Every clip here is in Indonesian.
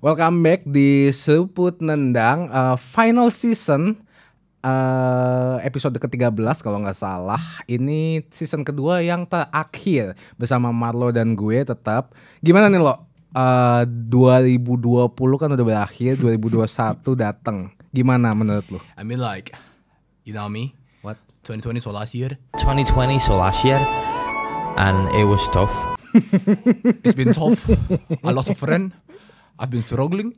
Welcome back di Seput Nendang uh, final season uh, episode ke-13 kalau nggak salah. Ini season kedua yang terakhir bersama Marlo dan gue tetap. Gimana nih lo? Uh, 2020 kan udah berakhir, 2021 datang. Gimana menurut lo? I mean like you know me. What? 2020 so last year. 2020 so last year and it was tough. It's been tough. I lost a friend. I've been struggling,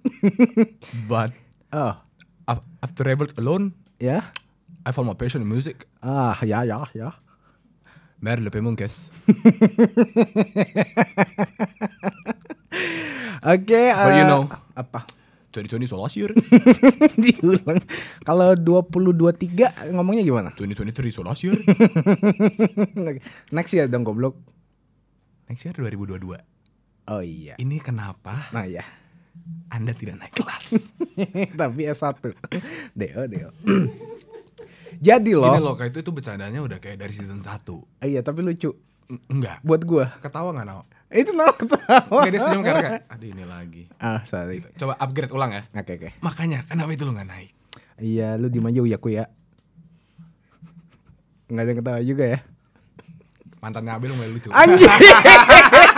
but oh. I've, I've traveled alone. Yeah. I found my passion in music. Ah, ya. ja, ja. Merle Pemungkes. Oke, okay, uh, But you uh, know, apa? 2020 so last year. Diulang. Kalau 2023 ngomongnya gimana? 2023 so last year. Next year dong goblok. Next year 2022. Oh iya. Ini kenapa? Nah, ya. Anda tidak naik kelas. Tapi S1. Deo, Deo. Jadi loh. Ini loh, itu itu bercandanya udah kayak dari season 1. Ah, iya, tapi lucu. Enggak. Buat gue Ketawa gak, Nao? Itu Nao ketawa. Enggak, dia senyum karena kayak, ini lagi. Ah, sorry. Coba upgrade ulang ya. Oke, okay, oke. Okay. Makanya, kenapa itu lu gak naik? Iya, lu diem aja uyaku ya. Nggak ada yang ketawa juga ya. Mantannya Abel nggak lucu. Anjir!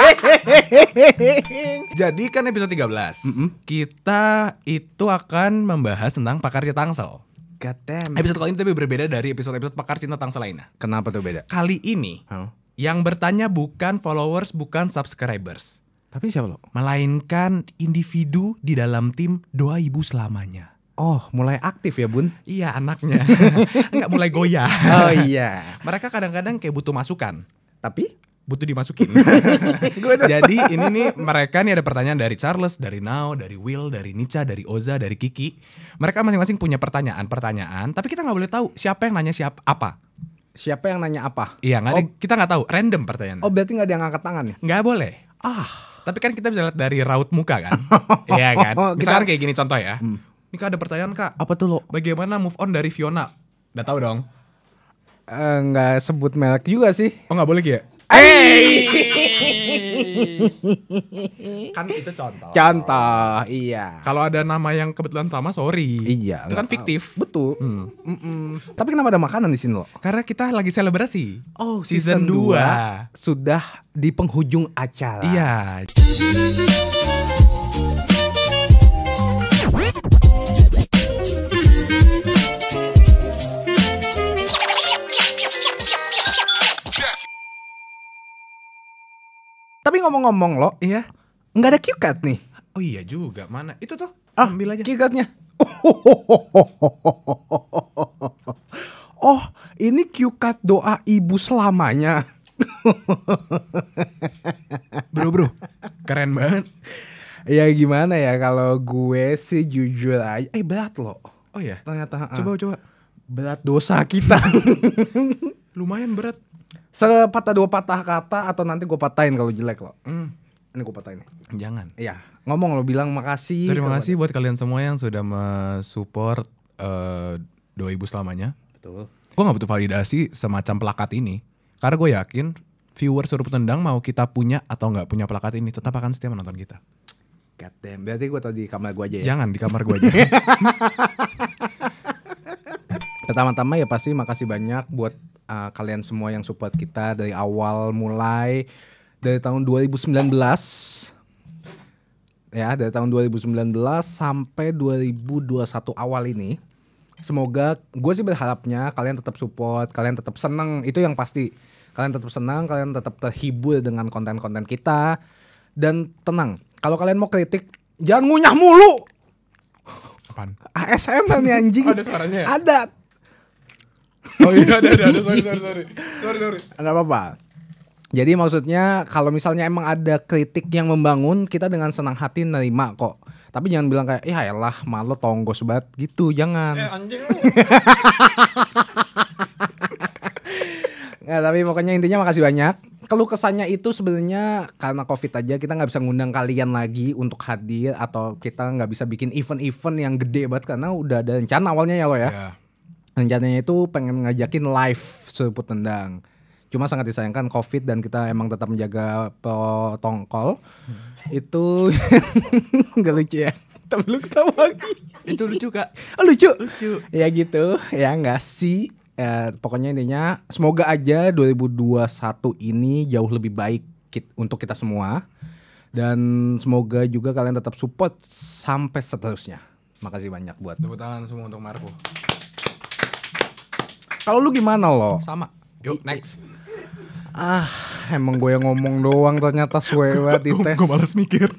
Jadi kan episode 13 mm -hmm. Kita itu akan membahas tentang pakar Tangsel God Episode kali ini tapi berbeda dari episode-episode pakar cinta tangsel lainnya. Kenapa tuh beda? Kali ini huh? yang bertanya bukan followers, bukan subscribers. Tapi siapa lo? Melainkan individu di dalam tim doa ibu selamanya. Oh, mulai aktif ya bun? Iya anaknya, nggak mulai goyah. oh iya. Mereka kadang-kadang kayak butuh masukan. Tapi? butuh dimasukin. Jadi ini nih mereka nih ada pertanyaan dari Charles, dari Nao, dari Will, dari Nica, dari Oza, dari Kiki. Mereka masing-masing punya pertanyaan-pertanyaan, tapi kita nggak boleh tahu siapa yang nanya siapa apa. Siapa yang nanya apa? Iya, nggak oh, kita nggak tahu. Random pertanyaan. Oh, berarti nggak ada yang angkat tangan ya? Nggak boleh. Ah. Tapi kan kita bisa lihat dari raut muka kan? Oh, iya kan? Misalkan kita... kayak gini contoh ya. Hmm. Ini kak ada pertanyaan kak. Apa tuh lo? Bagaimana move on dari Fiona? Udah tahu dong? Enggak eh, uh, sebut merek juga sih. Oh nggak boleh ya? Hey. kan itu contoh. Contoh, iya. Kalau ada nama yang kebetulan sama, sorry. Iya. Itu kan fiktif. Betul. Hmm. Mm Tapi kenapa ada makanan di sini loh? Karena kita lagi selebrasi. Oh, season, dua sudah di penghujung acara. Iya. Tapi ngomong-ngomong lo, iya. Nggak ada cue card nih. Oh iya juga, mana? Itu tuh. Ah, ambil aja. Cue card-nya. Oh, ini cue card doa ibu selamanya. bro, bro. Keren banget. Ya gimana ya kalau gue sih jujur aja. Eh berat lo Oh iya. Ternyata. Coba uh, coba. Berat dosa kita. Lumayan berat sepatah dua patah kata atau nanti gue patahin kalau jelek lo. Hmm. Ini gue patahin. Jangan. Iya. Ngomong lo bilang makasih. Terima kasih buat kalian semua yang sudah mensupport uh, eh, doa ibu selamanya. Betul. Gue gak butuh validasi semacam plakat ini karena gue yakin viewer suruh tendang mau kita punya atau nggak punya plakat ini tetap akan setia menonton kita. God damn. Berarti gue tau di kamar gue aja ya? Jangan, di kamar gue aja. Pertama-tama ya pasti makasih banyak buat uh, kalian semua yang support kita dari awal mulai dari tahun 2019 ya dari tahun 2019 sampai 2021 awal ini semoga gue sih berharapnya kalian tetap support kalian tetap seneng itu yang pasti kalian tetap senang kalian tetap terhibur dengan konten-konten kita dan tenang kalau kalian mau kritik jangan ngunyah mulu Apaan? ASMR nih anjing ada suaranya ya? ada Oh iya ada ada, sorry sorry sorry sorry sorry. Ada apa-apa. Jadi maksudnya kalau misalnya emang ada kritik yang membangun, kita dengan senang hati nerima kok. Tapi jangan bilang kayak, ya elah malu tonggos banget gitu, jangan. Eh anjing lu. Nggak, tapi pokoknya intinya makasih banyak. Keluh kesannya itu sebenarnya karena covid aja kita nggak bisa ngundang kalian lagi untuk hadir atau kita nggak bisa bikin event-event yang gede banget karena udah ada rencana awalnya ya lo ya. Yeah rencananya itu pengen ngajakin live seruput tendang. Cuma sangat disayangkan COVID dan kita emang tetap menjaga protokol. Hmm. Itu nggak lucu ya. Tapi lu ketawa lagi. Itu lucu kak. Oh, lucu. Lucu. Ya gitu. Ya nggak sih. Eh, pokoknya intinya semoga aja 2021 ini jauh lebih baik untuk kita semua. Dan semoga juga kalian tetap support sampai seterusnya. Makasih banyak buat. Tepuk tangan semua untuk Marco. Kalau lu gimana lo? Sama. Yuk next. Ah, emang gue yang ngomong doang ternyata suwe di tes. Gue males mikir.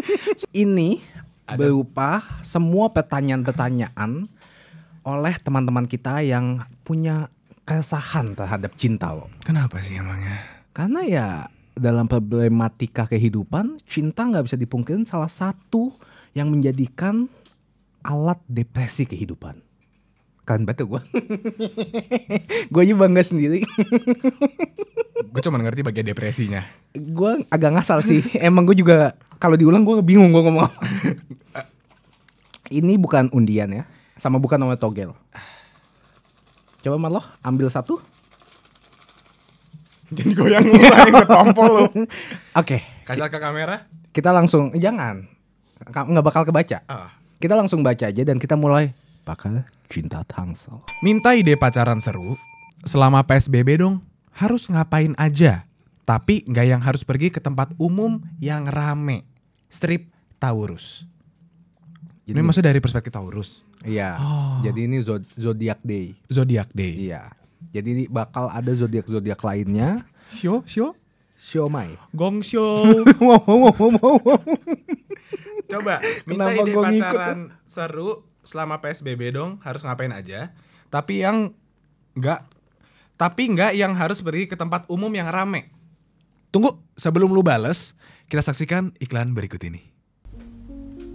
Ini Ada. berupa semua pertanyaan-pertanyaan oleh teman-teman kita yang punya keresahan terhadap cinta lo. Kenapa sih emangnya? Karena ya dalam problematika kehidupan, cinta nggak bisa dipungkirin salah satu yang menjadikan alat depresi kehidupan kan batu gue gue aja bangga sendiri gue cuma ngerti bagian depresinya gue agak ngasal sih emang gue juga kalau diulang gue bingung gue ngomong ini bukan undian ya sama bukan nama togel coba malah ambil satu jadi yang lu lain ketompol lo oke okay. kaca ke kamera kita langsung jangan nggak bakal kebaca oh. kita langsung baca aja dan kita mulai bakal cinta tangsel. Minta ide pacaran seru, selama PSBB dong harus ngapain aja. Tapi nggak yang harus pergi ke tempat umum yang rame. Strip Taurus. Jadi, ini maksud dari perspektif Taurus. Iya. Oh. Jadi ini zodiak day. Zodiak day. Iya. Jadi ini bakal ada zodiak zodiak lainnya. Show, show, show mai. Gong show. Coba minta Kenapa ide pacaran seru selama PSBB dong harus ngapain aja. Tapi yang nggak tapi nggak yang harus pergi ke tempat umum yang rame. Tunggu, sebelum lu bales, kita saksikan iklan berikut ini.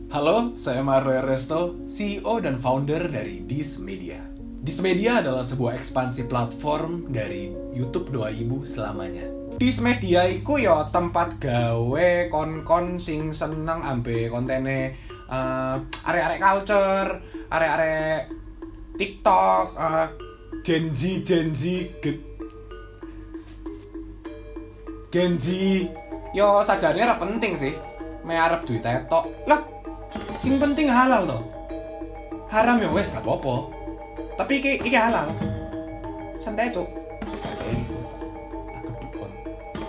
Halo, saya Marlo Resto, CEO dan founder dari Dis Media. Dis Media adalah sebuah ekspansi platform dari YouTube Doa Ibu selamanya. Dis Media iku ya tempat gawe kon-kon sing seneng ambe kontene uh, arek-arek culture arek-arek TikTok uh, Gen Z Gen yo sajane ora penting sih me arep duit tok lah sing penting halal to haram ya wes gak apa-apa tapi iki iki halal santai cuk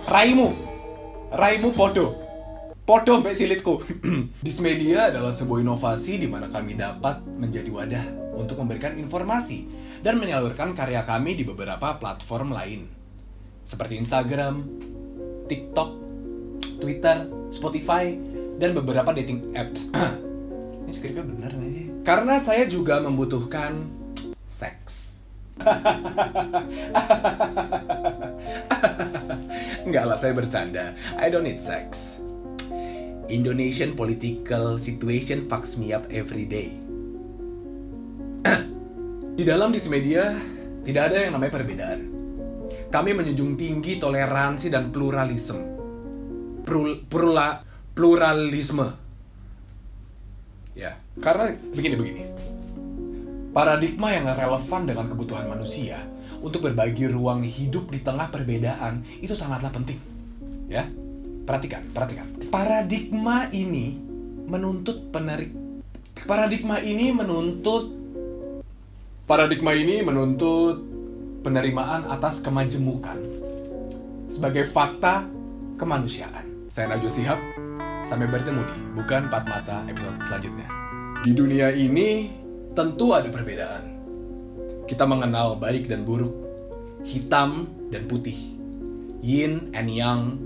raimu raimu podo Podo sampai silitku. Dismedia adalah sebuah inovasi di mana kami dapat menjadi wadah untuk memberikan informasi dan menyalurkan karya kami di beberapa platform lain. Seperti Instagram, TikTok, Twitter, Spotify, dan beberapa dating apps. Ini skripnya bener nih. Karena saya juga membutuhkan seks. Enggak lah, saya bercanda. I don't need sex. Indonesian political situation fucks me up every day. di dalam Dismedia, tidak ada yang namanya perbedaan. Kami menjunjung tinggi toleransi dan pluralisme. Prul, prula, pluralisme. Ya, karena begini-begini. Paradigma yang relevan dengan kebutuhan manusia untuk berbagi ruang hidup di tengah perbedaan itu sangatlah penting. Ya, Perhatikan, perhatikan. Paradigma ini menuntut penarik. Paradigma ini menuntut paradigma ini menuntut penerimaan atas kemajemukan sebagai fakta kemanusiaan. Saya Najwa Sihab, sampai bertemu di Bukan Empat Mata episode selanjutnya. Di dunia ini tentu ada perbedaan. Kita mengenal baik dan buruk, hitam dan putih, yin and yang,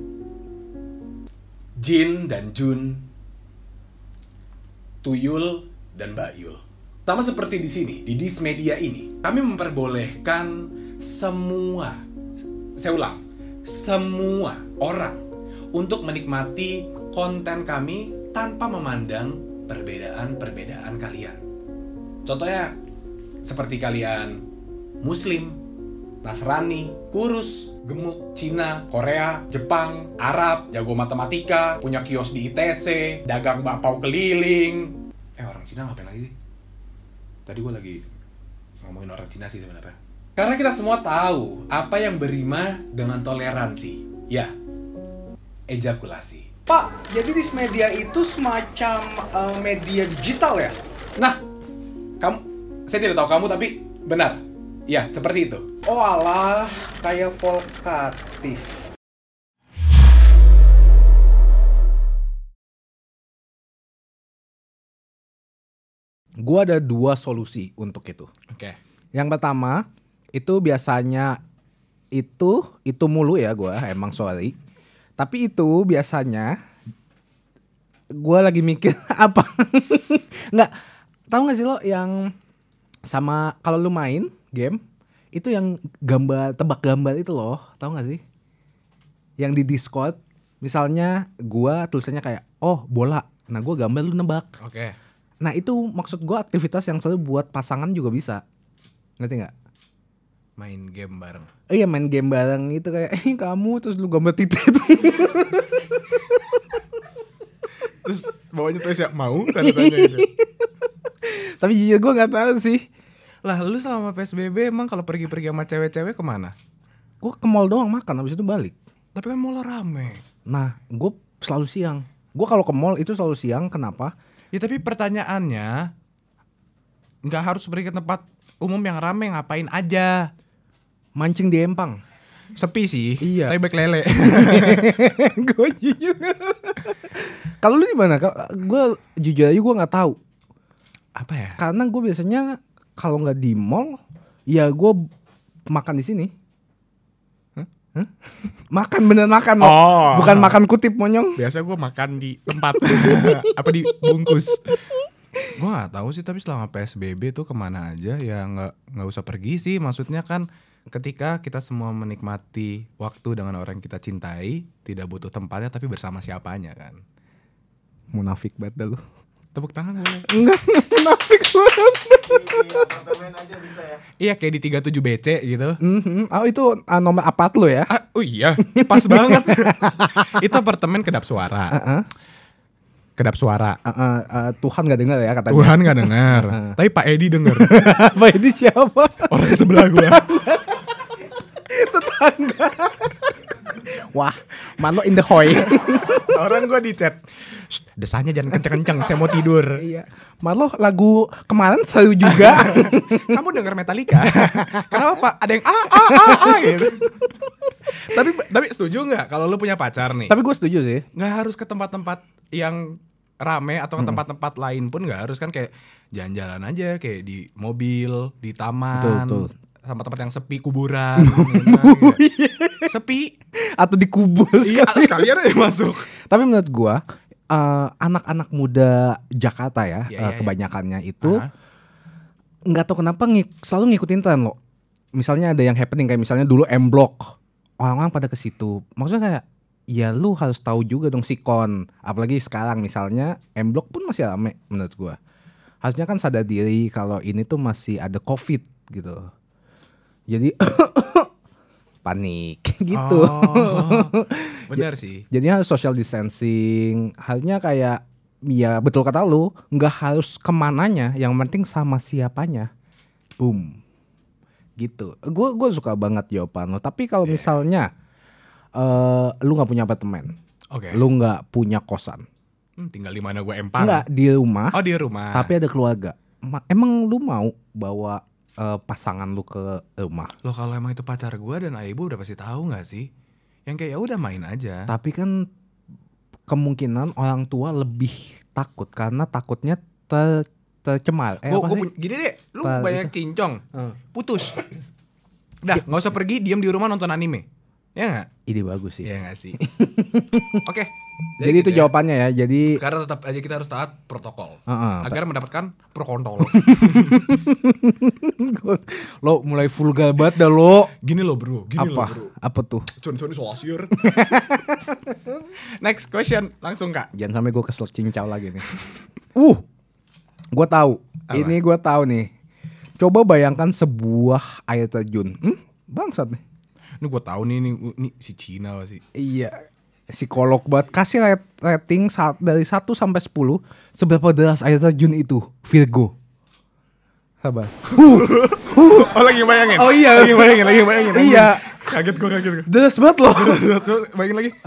Jin dan Jun, Tuyul dan Bayul. Sama seperti di sini, di Dis Media ini, kami memperbolehkan semua, saya ulang, semua orang untuk menikmati konten kami tanpa memandang perbedaan-perbedaan kalian. Contohnya, seperti kalian Muslim, Nasrani, kurus, gemuk, Cina, Korea, Jepang, Arab, jago matematika, punya kios di ITC, dagang bakpao keliling. Eh orang Cina ngapain lagi sih? Tadi gue lagi ngomongin orang Cina sih sebenarnya. Karena kita semua tahu apa yang berima dengan toleransi. Ya, ejakulasi. Pak, jadi di media itu semacam uh, media digital ya? Nah, kamu, saya tidak tahu kamu tapi benar Ya, seperti itu. Oh alah, kayak volkatif. gue ada dua solusi untuk itu. Oke. Okay. Yang pertama itu biasanya itu itu mulu ya gue emang sorry. Tapi itu biasanya gue lagi mikir apa? Nggak. Tahu nggak sih lo yang sama kalau lu main game itu yang gambar tebak gambar itu loh tau nggak sih yang di Discord misalnya gua tulisannya kayak oh bola nah gua gambar lu nebak oke okay. nah itu maksud gua aktivitas yang selalu buat pasangan juga bisa ngerti nggak main game bareng oh, iya main game bareng itu kayak eh, kamu terus lu gambar titik terus bawahnya terus ya mau tanya tanya gitu. tapi jujur gue nggak tahu sih lah lu selama PSBB emang kalau pergi-pergi sama cewek-cewek kemana? Gue ke mall doang makan habis itu balik. Tapi kan mall rame. Nah, gue selalu siang. Gue kalau ke mall itu selalu siang. Kenapa? Ya tapi pertanyaannya Gak harus pergi ke tempat umum yang rame ngapain aja? Mancing di empang. Sepi sih. Iya. Tapi baik lele. gue jujur. kalau lu gimana? Gue jujur aja gue gak tahu. Apa ya? Karena gue biasanya kalau nggak di mall ya gue makan di sini huh? makan bener makan oh. bukan makan kutip monyong biasa gue makan di tempat apa di bungkus gue nggak tahu sih tapi selama psbb tuh kemana aja ya nggak nggak usah pergi sih maksudnya kan ketika kita semua menikmati waktu dengan orang yang kita cintai tidak butuh tempatnya tapi bersama siapanya kan munafik banget dah lu Tepuk tangan aja. Enggak, munafik banget. Iya kayak di 37 BC gitu. Mm -hmm. Oh itu uh, nomor apat lo ya? Ah, oh iya, pas banget. itu apartemen kedap suara. Uh -uh. Kedap suara. Uh, uh, uh, Tuhan gak dengar ya katanya. Tuhan gak dengar. Uh Tapi Pak Edi dengar. Pak Edi siapa? Orang sebelah gue. Tetangga. Wah, lo in the hoy. Orang gue di chat. Desanya jangan kenceng-kenceng, saya mau tidur. Iya. lo lagu kemarin selalu juga. Kamu denger Metallica? Kenapa Pak? Ada yang ah ah ah ah gitu. tapi tapi setuju nggak kalau lo punya pacar nih? Tapi gue setuju sih. Nggak harus ke tempat-tempat yang rame atau ke tempat-tempat lain pun nggak harus kan kayak jalan-jalan aja kayak di mobil, di taman. Betul, betul sama tempat yang sepi kuburan nah, ya. sepi atau dikubur iya atau sekalian aja masuk tapi menurut gua eh, anak-anak uh, muda Jakarta ya, yeah, iya, uh, iya, yeah, kebanyakannya yeah. itu nggak uh -huh. tahu kenapa ngik selalu ngikutin tren lo. misalnya ada yang happening kayak misalnya dulu M Block orang-orang pada ke situ maksudnya kayak ya lu harus tahu juga dong si kon apalagi sekarang misalnya M Block pun masih rame menurut gua harusnya kan sadar diri kalau ini tuh masih ada covid gitu jadi panik gitu. Oh, benar ya, sih. Jadi harus social distancing. Halnya kayak ya betul kata lu, nggak harus kemananya, yang penting sama siapanya. Boom. Gitu. Gue gue suka banget jawaban lo. Tapi kalau yeah. misalnya uh, lu nggak punya apartemen, okay. lu nggak punya kosan, hmm, tinggal di mana gue empang? Nggak di rumah. Oh di rumah. Tapi ada keluarga. emang lu mau bawa uh, pasangan lu ke rumah. Lo kalau emang itu pacar gue dan ibu udah pasti tahu nggak sih? Yang kayak ya udah main aja. Tapi kan kemungkinan orang tua lebih takut karena takutnya ter tercemar. Eh, gua, gua gini deh, lu banyak kincong, eh. putus. Dah, nggak usah pergi, diam di rumah nonton anime. Ya gak? Ide bagus sih. Ya gak sih. Oke. jadi, jadi itu gitu ya. jawabannya ya. Jadi karena tetap aja kita harus taat protokol uh -uh, agar mendapatkan pro kontrol. lo mulai full gabat dah lo. Gini lo bro. Gini Apa? lo bro. Apa tuh? Cun cun solasir. Next question langsung kak. Jangan sampai gue kesel cincau lagi nih. uh, gue tahu. Apa? Ini gue tahu nih. Coba bayangkan sebuah air terjun. Hmm? Bangsat nih ini gue tahu nih ini, uh, nih si Cina pasti iya psikolog banget kasih rating saat dari 1 sampai 10 seberapa deras air terjun itu Virgo sabar uh, uh. oh lagi bayangin oh iya lagi bayangin lagi bayangin iya kaget gue kaget gue deras banget loh bayangin lagi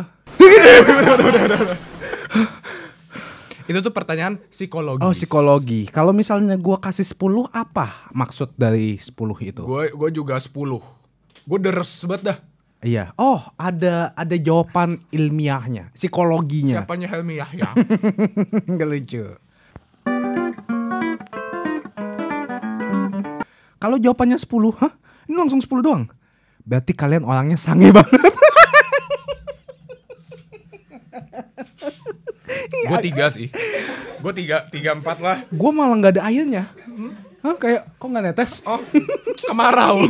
itu tuh pertanyaan psikologi. Oh, psikologi. Kalau misalnya gua kasih 10 apa maksud dari 10 itu? Gue gue juga 10. Gue deres banget dah. Iya. Oh, ada ada jawaban ilmiahnya, psikologinya. Siapanya Helmi ya. nggak lucu. Kalau jawabannya 10, hah? Ini langsung 10 doang. Berarti kalian orangnya sange banget. gue tiga sih. Gue tiga, tiga empat lah. Gue malah nggak ada airnya. Hmm? Hah, kayak kok nggak netes? Oh, kemarau.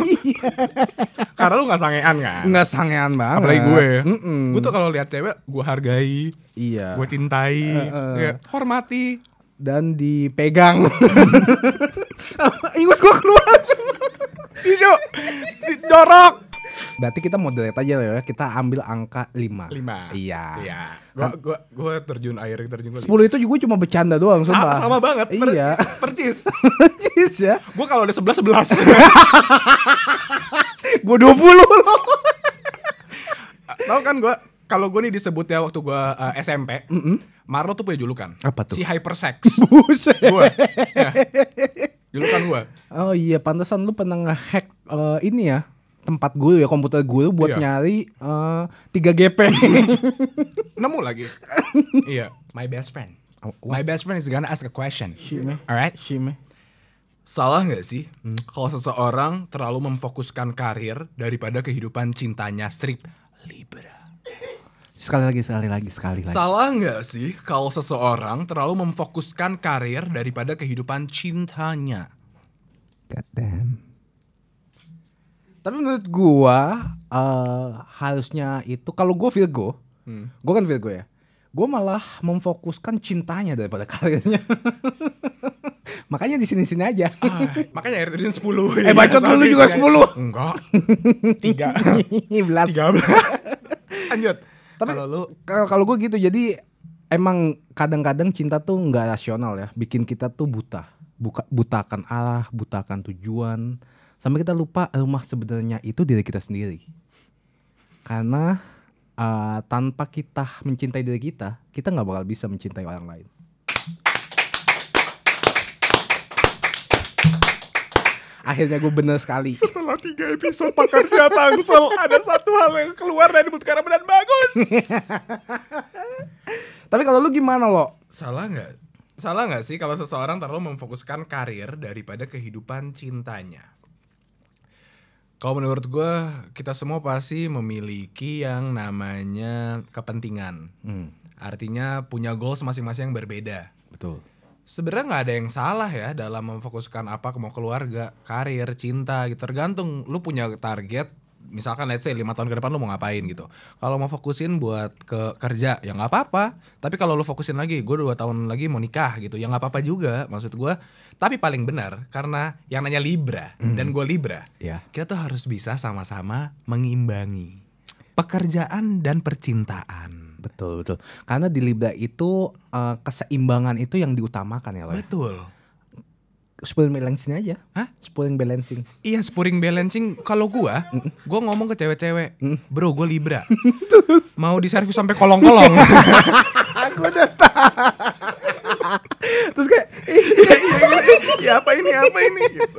Karena lu nggak sangean kan? Nggak sangean banget. Apalagi gue. Mm -mm. Gue tuh kalau lihat cewek, gue hargai. Iya. Gue cintai. Uh, uh. Ya, hormati. Dan dipegang. Ingus gue keluar. Ijo, dorok. Berarti kita moderate aja ya. Kita ambil angka 5. 5. Iya. Iya. Kan gua gua gua terjun air terjun gua. 10 itu juga cuma bercanda doang sama. Ah, Sama banget. Per, iya. Percis. Percis ya. Gua kalau ada 11 11. gua 20 loh. Tahu kan gua kalau gue nih disebut ya waktu gue uh, SMP, mm -hmm. Marlo tuh punya julukan. Apa tuh? Si hypersex. Buset. Gue. Ya. Julukan gue. Oh iya, pantesan lu pernah ngehack uh, ini ya, tempat gue ya komputer gue buat iya. nyari eh, tiga uh, GP. Nemu lagi. iya, my best friend. Oh, oh. My best friend is gonna ask a question. Shime. Alright. Shime. Salah nggak sih hmm. kalau seseorang terlalu memfokuskan karir daripada kehidupan cintanya strip Libra? Sekali lagi, sekali lagi, sekali lagi. Salah nggak sih kalau seseorang terlalu memfokuskan karir daripada kehidupan cintanya? God damn. Tapi menurut gua uh, harusnya itu kalau gua Virgo, hmm. gua kan Virgo ya. Gua malah memfokuskan cintanya daripada karirnya. makanya di sini-sini aja. Ah, makanya air terjun sepuluh, Eh iya, bacot dulu juga sepuluh, Enggak. Tiga. belas. Tiga belas. Lanjut. Tapi kalau lu kalau gua gitu jadi emang kadang-kadang cinta tuh nggak rasional ya, bikin kita tuh buta. Buka, butakan arah, butakan tujuan, sampai kita lupa rumah sebenarnya itu diri kita sendiri karena uh, tanpa kita mencintai diri kita kita nggak bakal bisa mencintai orang lain akhirnya gue bener sekali setelah tiga episode pakar siapa tangsel ada satu hal yang keluar dari karena benar bagus tapi kalau lu gimana lo salah nggak salah nggak sih kalau seseorang terlalu memfokuskan karir daripada kehidupan cintanya kalau menurut gue, kita semua pasti memiliki yang namanya kepentingan. Hmm. Artinya punya goals masing-masing yang berbeda. Betul. Sebenarnya nggak ada yang salah ya dalam memfokuskan apa mau keluarga, karir, cinta gitu. Tergantung lu punya target misalkan let's say lima tahun ke depan lu mau ngapain gitu kalau mau fokusin buat ke kerja ya nggak apa-apa tapi kalau lu fokusin lagi gue dua tahun lagi mau nikah gitu ya nggak apa-apa juga maksud gue tapi paling benar karena yang nanya libra hmm. dan gue libra yeah. kita tuh harus bisa sama-sama mengimbangi pekerjaan dan percintaan betul betul karena di libra itu uh, keseimbangan itu yang diutamakan ya loh betul spring balancing aja. Hah? Spring balancing. Iya, spring balancing kalau gua, gua ngomong ke cewek-cewek, "Bro, gua Libra." Mau di servis sampai kolong-kolong. Iya. Aku udah tahu. Terus kayak ya, ya, apa ini apa ini gitu.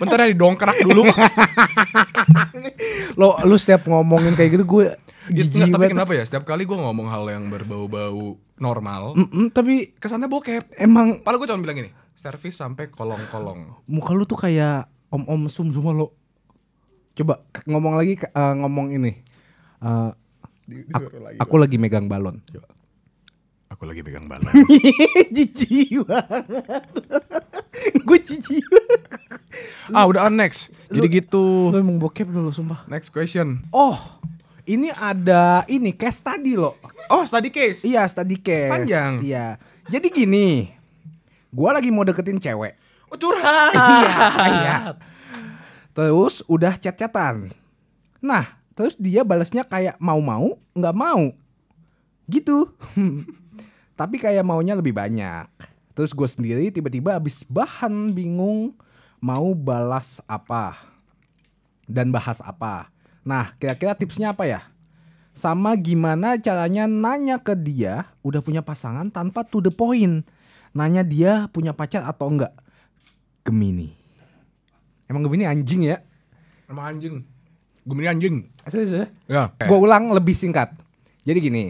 Bentar ya didongkrak dulu. Lo lo setiap ngomongin kayak gitu gue Gigi tapi kenapa ya setiap kali gue ngomong hal yang berbau-bau normal, mm -mm, tapi kesannya bokep. Emang, padahal gue cuma bilang gini, servis sampai kolong-kolong. Muka lu tuh kayak om-om sum semua lo. Coba ngomong lagi uh, ngomong ini. Uh, aku, lagi, aku lagi megang balon. Coba. Aku lagi megang balon. jijik banget. Gue jijik. Ah udah next. Jadi lu, gitu. Lu emang bokep dulu sumpah. Next question. Oh. Ini ada ini case tadi loh. Oh, study case. Iya, study case. Panjang. Iya. Jadi gini, gue lagi mau deketin cewek. Oh curhat. iya, iya. Terus udah chat-chatan. Nah, terus dia balasnya kayak mau-mau, nggak mau. Gitu. Tapi kayak maunya lebih banyak. Terus gue sendiri tiba-tiba habis bahan bingung mau balas apa dan bahas apa. Nah, kira-kira tipsnya apa ya? Sama gimana caranya nanya ke dia udah punya pasangan tanpa to the point nanya dia punya pacar atau enggak. Gemini. Emang Gemini anjing ya? Emang anjing. Gemini anjing. Serius ya, ya. Gue ulang lebih singkat. Jadi gini.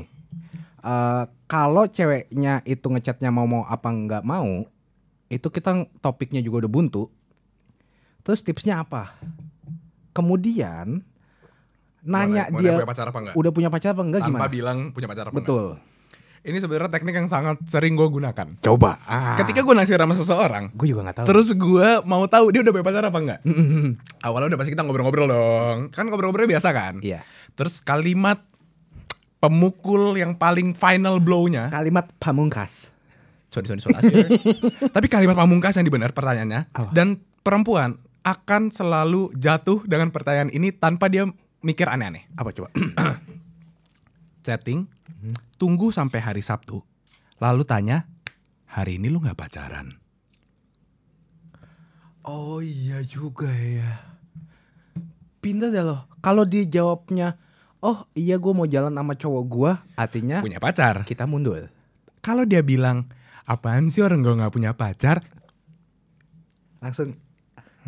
Uh, kalau ceweknya itu ngechatnya mau mau apa enggak mau, itu kita topiknya juga udah buntu. Terus tipsnya apa? Kemudian nanya nanya dia punya pacar apa enggak? udah punya pacar apa enggak Tanpa gimana? bilang punya pacar apa Betul. Enggak? Ini sebenarnya teknik yang sangat sering gue gunakan. Coba. Ah. Ketika gue naksir sama seseorang, gue juga nggak tahu. Terus gue mau tahu dia udah pacaran apa enggak. Mm -hmm. Awalnya udah pasti kita ngobrol-ngobrol dong. Kan ngobrol-ngobrol biasa kan. Iya. Terus kalimat pemukul yang paling final blow-nya. Kalimat pamungkas. Sorry, sorry, sorry. Ya. Tapi kalimat pamungkas yang dibener pertanyaannya. Oh. Dan perempuan akan selalu jatuh dengan pertanyaan ini tanpa dia mikir aneh-aneh. Apa coba? Chatting Mm-hmm. tunggu sampai hari Sabtu, lalu tanya, hari ini lu gak pacaran? Oh iya juga ya. Pindah deh loh. Kalau dia jawabnya, oh iya gue mau jalan sama cowok gue, artinya punya pacar. Kita mundur. Kalau dia bilang, apaan sih orang gue nggak punya pacar? Langsung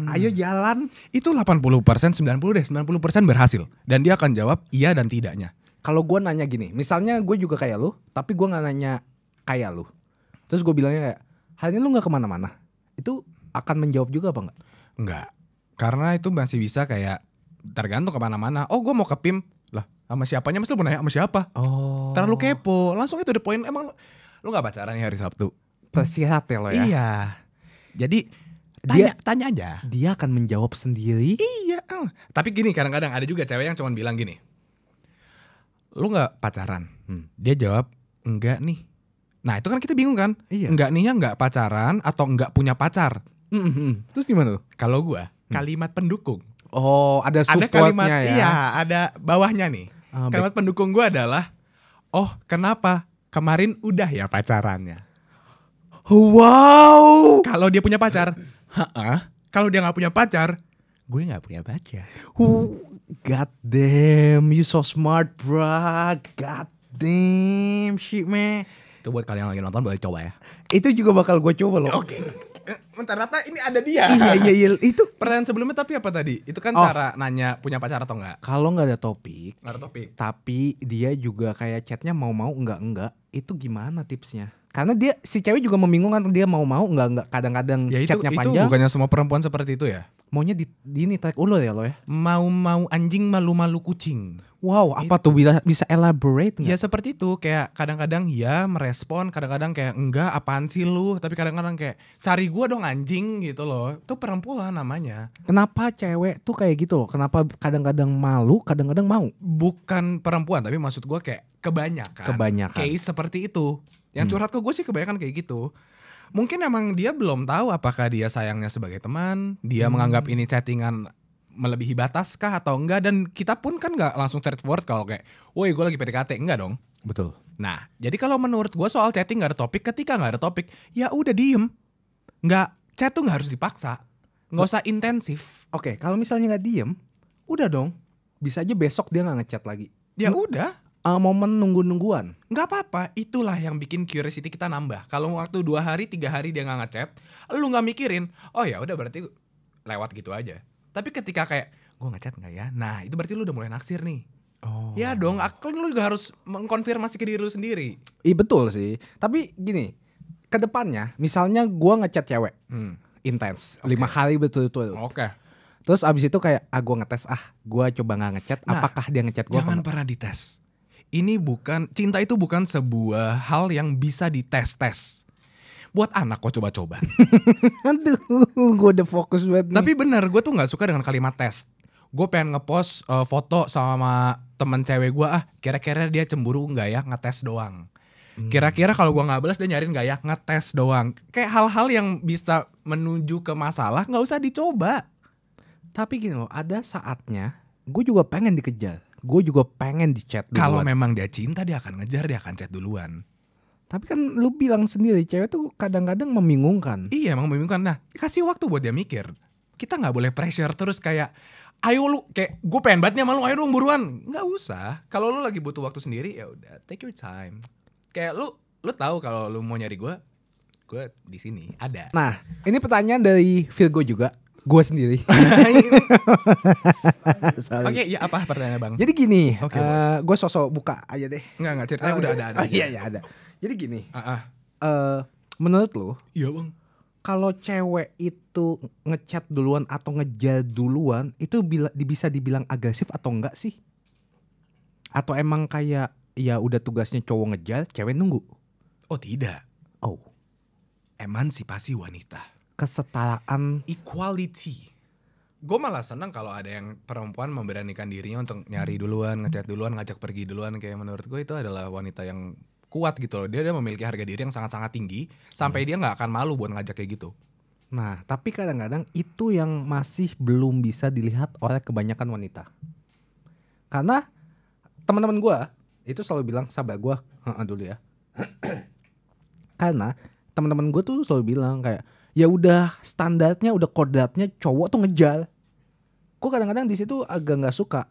hmm. ayo jalan. Itu 80%, 90 deh, 90% berhasil. Dan dia akan jawab iya dan tidaknya kalau gue nanya gini, misalnya gue juga kayak lu, tapi gue gak nanya kayak lu. Terus gue bilangnya kayak, hari ini lu gak kemana-mana. Itu akan menjawab juga apa enggak? Nggak, karena itu masih bisa kayak tergantung kemana-mana. Oh gue mau ke PIM, lah sama siapanya mesti lu nanya sama siapa? Oh. terlalu kepo, langsung itu the point. Emang lu, lu gak pacaran nih hari Sabtu? Tersihat ya lo ya? Iya. Jadi tanya, dia, tanya aja. Dia akan menjawab sendiri. Iya. Tapi gini kadang-kadang ada juga cewek yang cuman bilang gini lu nggak pacaran hmm. dia jawab enggak nih nah itu kan kita bingung kan iya. enggak nihnya enggak pacaran atau enggak punya pacar mm -hmm. terus gimana tuh kalau gua hmm. kalimat pendukung oh ada ada kalimat ya? iya ada bawahnya nih ah, kalimat baik. pendukung gua adalah oh kenapa kemarin udah ya pacarannya wow kalau dia punya pacar Heeh. Ah? kalau dia nggak punya pacar gue nggak punya baca. Who god damn, you so smart, bro. God damn, shit, man. Itu buat kalian yang lagi nonton boleh coba ya. Itu juga bakal gue coba loh. Oke. Okay. Bentar, Rata ini ada dia. iya, iya, iya. Itu pertanyaan sebelumnya tapi apa tadi? Itu kan oh. cara nanya punya pacar atau enggak? Kalau nggak ada topik. Gak ada topik. Tapi dia juga kayak chatnya mau-mau enggak-enggak. Itu gimana tipsnya? karena dia si cewek juga membingungkan dia mau mau nggak nggak kadang-kadang ya itu, chatnya panjang. Itu bukannya semua perempuan seperti itu ya? Maunya di, di ini tarik ulur ya lo ya? Mau mau anjing malu malu kucing. Wow, itu. apa tuh bisa bisa elaborate? Gak? Ya seperti itu kayak kadang-kadang ya merespon, kadang-kadang kayak enggak apaan sih lu, tapi kadang-kadang kayak cari gua dong anjing gitu loh. Itu perempuan namanya. Kenapa cewek tuh kayak gitu loh? Kenapa kadang-kadang malu, kadang-kadang mau? Bukan perempuan, tapi maksud gua kayak kebanyakan. Kebanyakan. Case seperti itu. Yang hmm. curhat ke gue sih kebanyakan kayak gitu. Mungkin emang dia belum tahu apakah dia sayangnya sebagai teman, dia hmm. menganggap ini chattingan melebihi batas kah atau enggak dan kita pun kan nggak langsung straightforward kalau kayak, woi gue lagi PDKT enggak dong. Betul. Nah, jadi kalau menurut gue soal chatting nggak ada topik, ketika nggak ada topik, ya udah diem, nggak chat tuh nggak harus dipaksa, nggak usah intensif. Oke, okay, kalau misalnya nggak diem, udah dong, bisa aja besok dia nggak ngechat lagi. Ya udah uh, momen nunggu-nungguan. Nggak apa-apa, itulah yang bikin curiosity kita nambah. Kalau waktu dua hari, tiga hari dia nggak ngechat, lu nggak mikirin, oh ya udah berarti lewat gitu aja. Tapi ketika kayak gue ngechat nggak ya, nah itu berarti lu udah mulai naksir nih. Oh. Ya dong, aku kan lu juga harus mengkonfirmasi ke diri lu sendiri. Iya betul sih. Tapi gini, ke depannya, misalnya gue ngechat cewek, hmm. intens, okay. lima hari betul-betul. Oke. Okay. Terus abis itu kayak ah gue ngetes ah gue coba nggak ngechat nah, apakah dia ngechat gue? Jangan pernah dites ini bukan cinta itu bukan sebuah hal yang bisa dites-tes buat anak kok coba-coba. Aduh, gue udah fokus banget. Tapi benar gue tuh nggak suka dengan kalimat tes. Gue pengen ngepost uh, foto sama temen cewek gue, ah kira-kira dia cemburu nggak ya ngetes doang. Hmm. Kira-kira kalau gue nggak belas dia nyariin nggak ya ngetes doang. Kayak hal-hal yang bisa menuju ke masalah nggak usah dicoba. Tapi gini loh, ada saatnya gue juga pengen dikejar gue juga pengen di chat duluan. Kalau memang dia cinta dia akan ngejar, dia akan chat duluan. Tapi kan lu bilang sendiri cewek tuh kadang-kadang membingungkan. Iya emang membingungkan. Nah kasih waktu buat dia mikir. Kita nggak boleh pressure terus kayak ayo lu kayak gue pengen banget nih sama lu ayo dong buruan. Nggak usah. Kalau lu lagi butuh waktu sendiri ya udah take your time. Kayak lu lu tahu kalau lu mau nyari gue gue di sini ada. Nah ini pertanyaan dari Virgo juga gue sendiri. Oke, okay, ya apa pertanyaan bang? Jadi gini, okay, uh, eh, gue sosok buka aja deh. Enggak enggak ceritanya uh, udah ada ada. Oh, iya iya ada. Jadi gini, uh, uh. Uh, menurut lo? Iya bang. Kalau cewek itu ngechat duluan atau ngejal duluan, itu bila, bisa dibilang agresif atau enggak sih? Atau emang kayak ya udah tugasnya cowok ngejal, cewek nunggu? Oh tidak. Oh. Emansipasi wanita kesetaraan equality gue malah seneng kalau ada yang perempuan memberanikan dirinya untuk nyari duluan ngecat duluan ngajak pergi duluan kayak menurut gue itu adalah wanita yang kuat gitu loh dia dia memiliki harga diri yang sangat sangat tinggi sampai iya. dia nggak akan malu buat ngajak kayak gitu nah tapi kadang-kadang itu yang masih belum bisa dilihat oleh kebanyakan wanita karena teman-teman gue itu selalu bilang sabar gue dulu ya karena teman-teman gue tuh selalu bilang kayak ya udah standarnya udah kodratnya cowok tuh ngejar gue kadang-kadang di situ agak nggak suka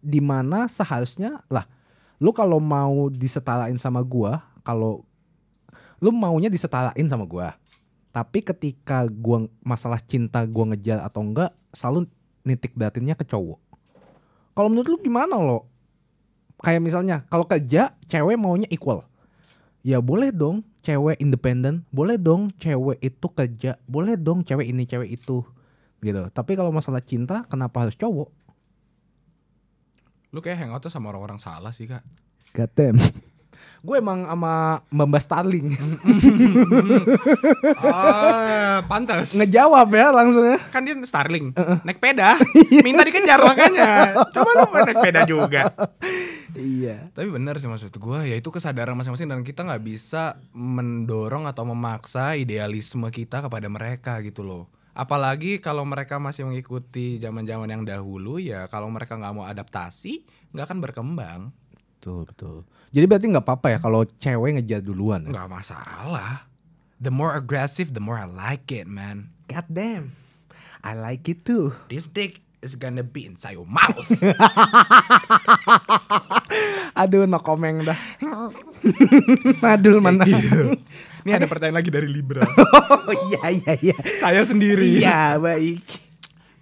dimana seharusnya lah lu kalau mau disetarain sama gua kalau lu maunya disetarain sama gua tapi ketika gua masalah cinta gua ngejar atau enggak selalu nitik batinnya ke cowok kalau menurut lu gimana lo kayak misalnya kalau kerja cewek maunya equal ya boleh dong cewek independen, boleh dong cewek itu kerja, boleh dong cewek ini cewek itu gitu. Tapi kalau masalah cinta kenapa harus cowok? Lu kayak hangout sama orang-orang salah sih kak. gatem gue emang sama Mbak Starling. ah, pantas. Ngejawab ya langsung ya. Kan dia Starling. Uh -uh. Naik peda. Iya. Minta dikejar makanya. Coba lu naik peda juga. Iya. Tapi benar sih maksud gue ya itu kesadaran masing-masing dan kita nggak bisa mendorong atau memaksa idealisme kita kepada mereka gitu loh. Apalagi kalau mereka masih mengikuti zaman-zaman yang dahulu ya kalau mereka nggak mau adaptasi nggak akan berkembang. Betul betul. Jadi berarti nggak apa-apa ya kalau cewek ngejar duluan? Ya? Gak masalah. The more aggressive, the more I like it, man. God damn, I like it too. This dick is gonna be inside your mouth. Aduh, no comment dah. Madul mana? Ini ada pertanyaan lagi dari Libra. oh iya iya iya. Saya sendiri. Iya baik.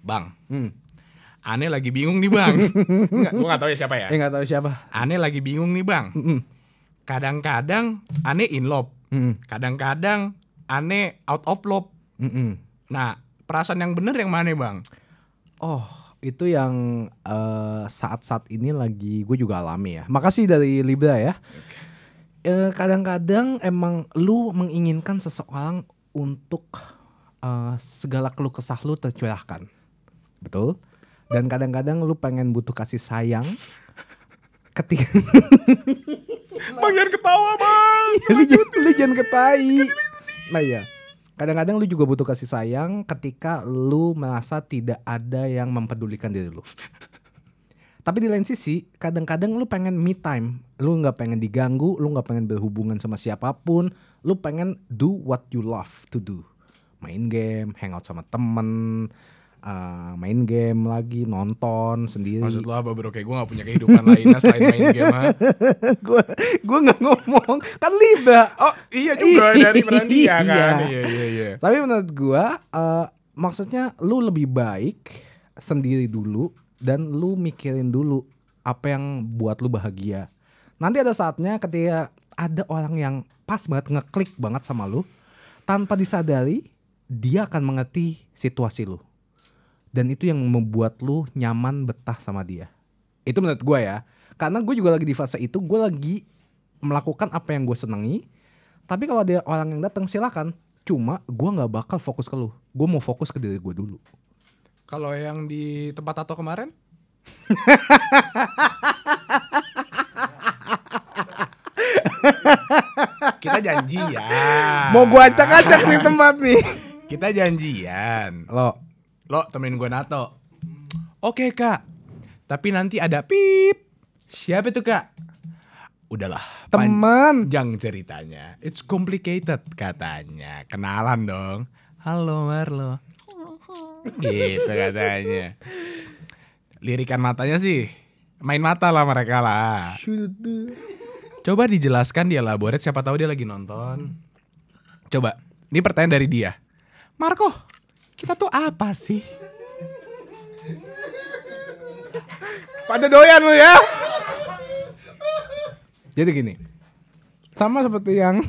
Bang, hmm. Ane lagi bingung nih bang. Enggak, gue gak tau ya siapa ya. Enggak eh, tau tahu siapa. Ane lagi bingung nih bang. Kadang-kadang ane in love. Kadang-kadang ane out of love. Nah perasaan yang bener yang mana bang? Oh itu yang saat eh, saat-saat ini lagi gue juga alami ya. Makasih dari Libra ya. Okay. Uh, eh, kadang-kadang emang lu menginginkan seseorang untuk uh, segala keluh kesah lu tercurahkan. Betul? dan kadang-kadang lu pengen butuh kasih sayang ketika Bang jangan ketawa bang ya, lu, jangan, lu jangan ketai nah iya kadang-kadang lu juga butuh kasih sayang ketika lu merasa tidak ada yang mempedulikan diri lu tapi di lain sisi kadang-kadang lu pengen me time lu nggak pengen diganggu lu nggak pengen berhubungan sama siapapun lu pengen do what you love to do main game hangout sama temen uh, main game lagi, nonton sendiri. Maksud lo apa bro? Kayak gue gak punya kehidupan lainnya selain main game ah. gue gue gak ngomong, kan Liba. Oh iya juga dari ya kan. Iya. iya iya Tapi menurut gue, uh, maksudnya lu lebih baik sendiri dulu dan lu mikirin dulu apa yang buat lu bahagia. Nanti ada saatnya ketika ada orang yang pas banget ngeklik banget sama lu tanpa disadari dia akan mengerti situasi lu dan itu yang membuat lu nyaman betah sama dia itu menurut gue ya karena gue juga lagi di fase itu gue lagi melakukan apa yang gue senangi tapi kalau ada orang yang datang silakan cuma gue nggak bakal fokus ke lu gue mau fokus ke diri gue dulu kalau yang di tempat tato kemarin kita janji ya mau gue acak-acak nih tempat nih kita janjian lo lo temenin gue nato oke okay, kak tapi nanti ada pip siapa itu kak udahlah teman jangan ceritanya it's complicated katanya kenalan dong halo Marlo gitu katanya lirikan matanya sih main mata lah mereka lah coba dijelaskan dia laboret siapa tahu dia lagi nonton coba ini pertanyaan dari dia Marco kita tuh apa sih? Pada doyan lu ya. Jadi gini. Sama seperti yang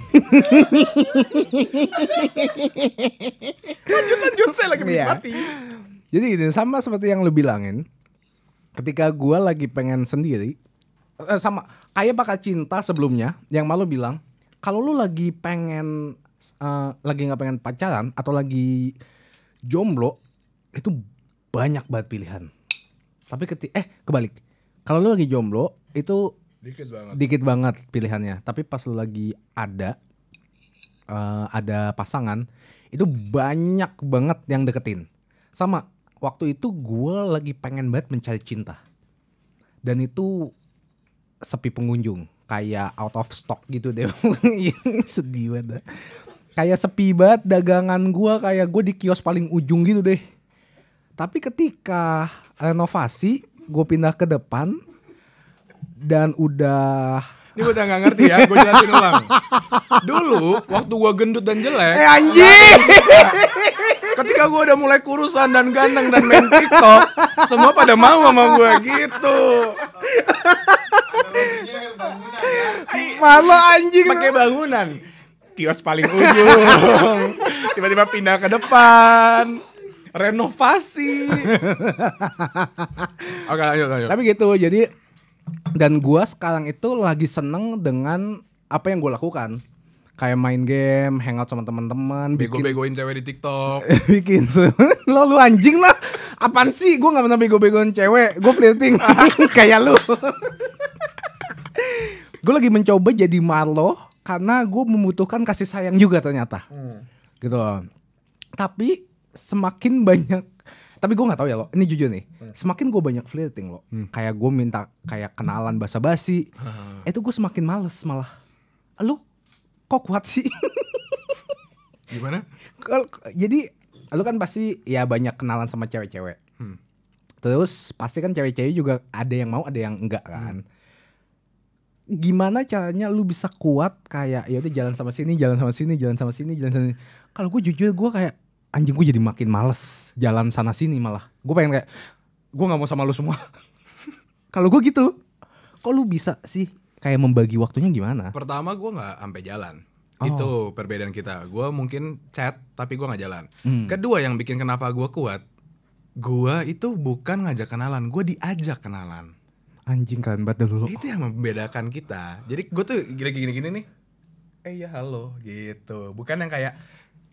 lanjut lanjut saya lagi Ya. Jadi gini, sama seperti yang lu bilangin. Ketika gue lagi pengen sendiri, eh, sama kayak bakal cinta sebelumnya yang malu bilang, kalau lu lagi pengen uh, lagi nggak pengen pacaran atau lagi jomblo itu banyak banget pilihan. Tapi keti eh kebalik. Kalau lu lagi jomblo itu dikit banget. Dikit banget pilihannya. Tapi pas lu lagi ada uh, ada pasangan itu banyak banget yang deketin. Sama waktu itu gue lagi pengen banget mencari cinta. Dan itu sepi pengunjung kayak out of stock gitu deh sedih banget kayak sepi banget dagangan gua kayak gue di kios paling ujung gitu deh tapi ketika renovasi gue pindah ke depan dan udah ini gue udah gak ngerti ya, gue jelasin ulang. Dulu, waktu gue gendut dan jelek. Eh anjing! Ketika gue udah mulai kurusan dan ganteng dan main TikTok, semua pada mau sama gue gitu. Ya, ya. Malu anjing. Pakai bangunan kios paling ujung tiba-tiba pindah ke depan renovasi oke lanjut lanjut tapi gitu jadi dan gua sekarang itu lagi seneng dengan apa yang gua lakukan kayak main game, hangout sama teman-teman, bego-begoin cewek di TikTok, bikin lo lu anjing lah, apaan sih? Gue nggak pernah bego-begoin cewek, gue flirting kayak lu. gue lagi mencoba jadi Marlo karena gue membutuhkan kasih sayang juga ternyata hmm. gitu tapi semakin banyak tapi gue nggak tahu ya lo ini jujur nih hmm. semakin gue banyak flirting lo hmm. kayak gue minta kayak kenalan basa-basi hmm. itu gue semakin males malah lo kok kuat sih gimana jadi lo kan pasti ya banyak kenalan sama cewek-cewek hmm. terus pasti kan cewek-cewek juga ada yang mau ada yang enggak kan hmm gimana caranya lu bisa kuat kayak ya udah jalan sama sini, jalan sama sini, jalan sama sini, jalan sama sini. Kalau gue jujur gue kayak anjing gue jadi makin males jalan sana sini malah. Gue pengen kayak gue nggak mau sama lu semua. Kalau gue gitu, kok lu bisa sih kayak membagi waktunya gimana? Pertama gue nggak sampai jalan. Oh. Itu perbedaan kita. Gue mungkin chat tapi gue nggak jalan. Hmm. Kedua yang bikin kenapa gue kuat, gue itu bukan ngajak kenalan, gue diajak kenalan anjing kan banget dulu itu yang membedakan kita jadi gue tuh gini gini gini nih eh ya halo gitu bukan yang kayak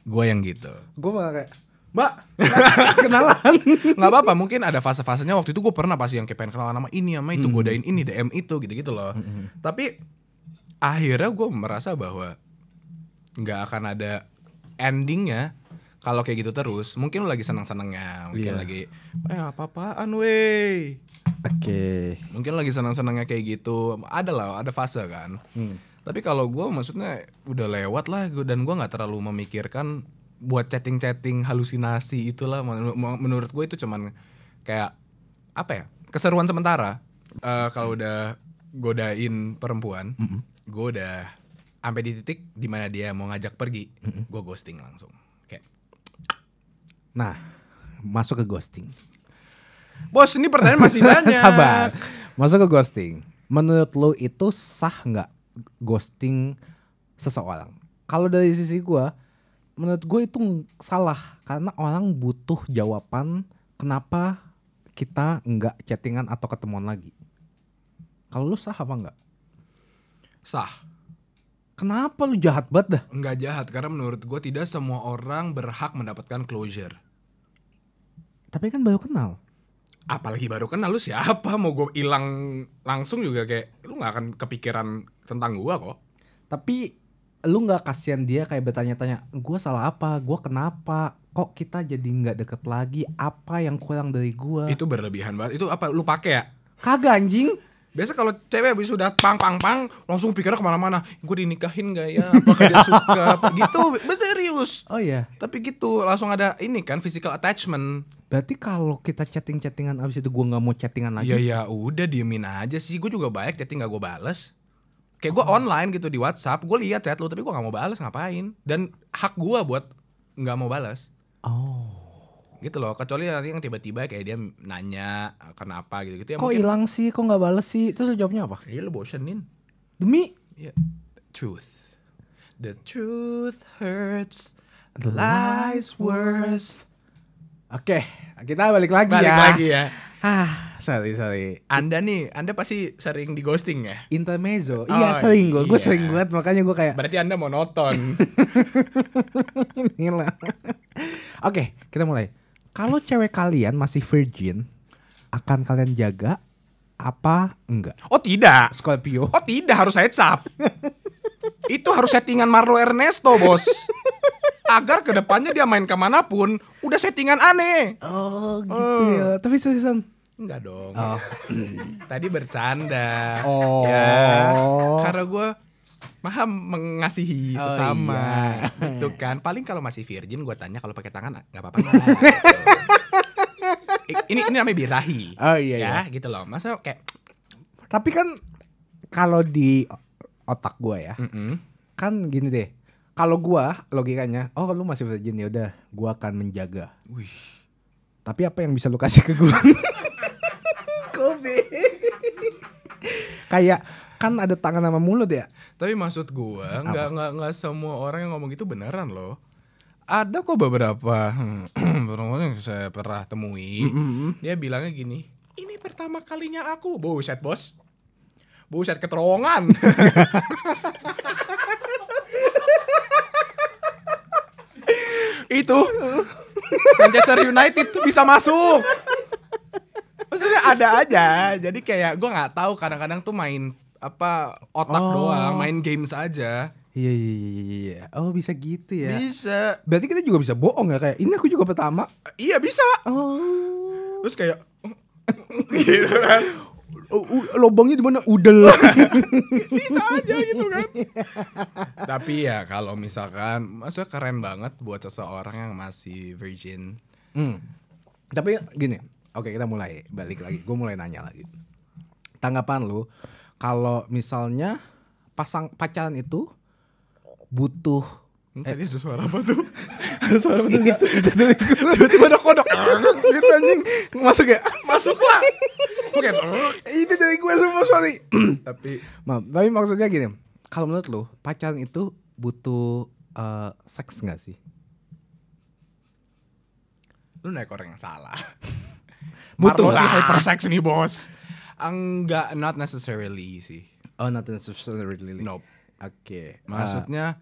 gue yang gitu gue malah kayak Mbak, kenalan. Nggak apa-apa, mungkin ada fase-fasenya waktu itu gue pernah pasti yang kepengen kenalan nama ini sama itu, hmm. godain ini, DM itu gitu-gitu loh. -hmm. hmm. Tapi akhirnya gue merasa bahwa nggak akan ada endingnya kalau kayak gitu terus mungkin lu lagi seneng senengnya, mungkin yeah. lagi eh apa-apaan weh oke okay. mungkin lagi seneng senengnya kayak gitu ada lah ada fase kan hmm. tapi kalau gue maksudnya udah lewat lah dan gue nggak terlalu memikirkan buat chatting-chatting halusinasi itulah menurut gue itu cuman kayak apa ya keseruan sementara uh, kalau udah godain perempuan mm -hmm. gue udah sampai di titik dimana dia mau ngajak pergi mm -hmm. gue ghosting langsung Nah, masuk ke ghosting. Bos, ini pertanyaan masih banyak. Sabar. Masuk ke ghosting. Menurut lo itu sah nggak ghosting seseorang? Kalau dari sisi gue, menurut gue itu salah karena orang butuh jawaban kenapa kita nggak chattingan atau ketemuan lagi. Kalau lo sah apa nggak? Sah. Kenapa lu jahat banget dah? Enggak jahat karena menurut gue tidak semua orang berhak mendapatkan closure. Tapi kan baru kenal. Apalagi baru kenal lu siapa mau gue hilang langsung juga kayak lu nggak akan kepikiran tentang gue kok. Tapi lu nggak kasihan dia kayak bertanya-tanya, gue salah apa, gue kenapa, kok kita jadi nggak deket lagi, apa yang kurang dari gue? Itu berlebihan banget. Itu apa lu pakai ya? Kagak anjing Biasa kalau cewek habis sudah pang pang pang langsung pikirnya kemana-mana. Gue dinikahin gak ya? Apakah dia suka? Apa? gitu. Serius. Oh iya. Tapi gitu langsung ada ini kan physical attachment. Berarti kalau kita chatting-chattingan abis itu gue nggak mau chattingan lagi. Ya ya udah diemin aja sih. Gue juga baik chatting gak gue balas Kayak gue oh. online gitu di WhatsApp, gue lihat chat lu tapi gue nggak mau balas ngapain. Dan hak gue buat nggak mau balas. Oh gitu loh kecuali nanti yang tiba-tiba kayak dia nanya eh, kenapa gitu gitu ya kok hilang sih kok nggak bales sih terus jawabnya apa iya lo bosenin demi yeah. Iya. truth the truth hurts the lies worse oke okay, kita balik lagi balik ya balik lagi ya ah sorry sorry anda nih anda pasti sering di ghosting ya intermezzo oh, iya sering gue iya. gue sering banget makanya gue kayak berarti anda monoton oke okay, kita mulai kalau cewek kalian masih virgin, akan kalian jaga apa enggak? Oh tidak. Scorpio. Oh tidak harus saya cap. itu harus settingan Marlo Ernesto bos. Agar kedepannya dia main kemanapun udah settingan aneh. Oh eh. gitu uh. ya. Tapi seriusan Enggak dong. Oh. Tadi bercanda. Oh. Ya, karena gue maha mengasihi oh, iya. sesama iya. itu kan paling kalau masih virgin gue tanya kalau pakai tangan nggak apa-apa gitu. ini ini namanya birahi oh iya ya iya. gitu loh masa kayak tapi kan kalau di otak gue ya mm -mm. kan gini deh kalau gue logikanya oh lu masih virgin ya udah gue akan menjaga Wih. tapi apa yang bisa lu kasih ke gue kobe kayak kan ada tangan sama mulut ya tapi maksud gua nggak nggak nggak semua orang yang ngomong itu beneran loh ada kok beberapa perempuan yang saya pernah temui dia bilangnya gini ini pertama kalinya aku buset bos buset keterongan. itu Manchester United tuh bisa masuk maksudnya ada aja jadi kayak gue nggak tahu kadang-kadang tuh main apa otak oh. doang, main games aja. Iya iya, iya iya iya Oh bisa gitu ya. Bisa. Berarti kita juga bisa bohong ya kayak ini aku juga pertama. Iya bisa. Oh. Terus kayak gitu kan. lobangnya di mana? Udel. bisa aja gitu kan. Tapi ya kalau misalkan maksudnya keren banget buat seseorang yang masih virgin. Hmm. Tapi gini, oke kita mulai balik lagi. Gue mulai nanya lagi. Tanggapan lu kalau misalnya pasang pacaran itu butuh eh, Tadi ada suara apa tuh? ada suara apa tuh? Gitu. Tiba-tiba ada kodok Gitu anjing Masuk ya? Masuk lah Mungkin Itu dari gue semua sorry Tapi Tapi maksudnya gini Kalau menurut lo Pacaran itu butuh eh, seks gak sih? Lu naik orang yang salah Butuh sih seks nih bos Enggak, not necessarily sih. Oh, not necessarily. Nope. Oke. Okay. Maksudnya eh.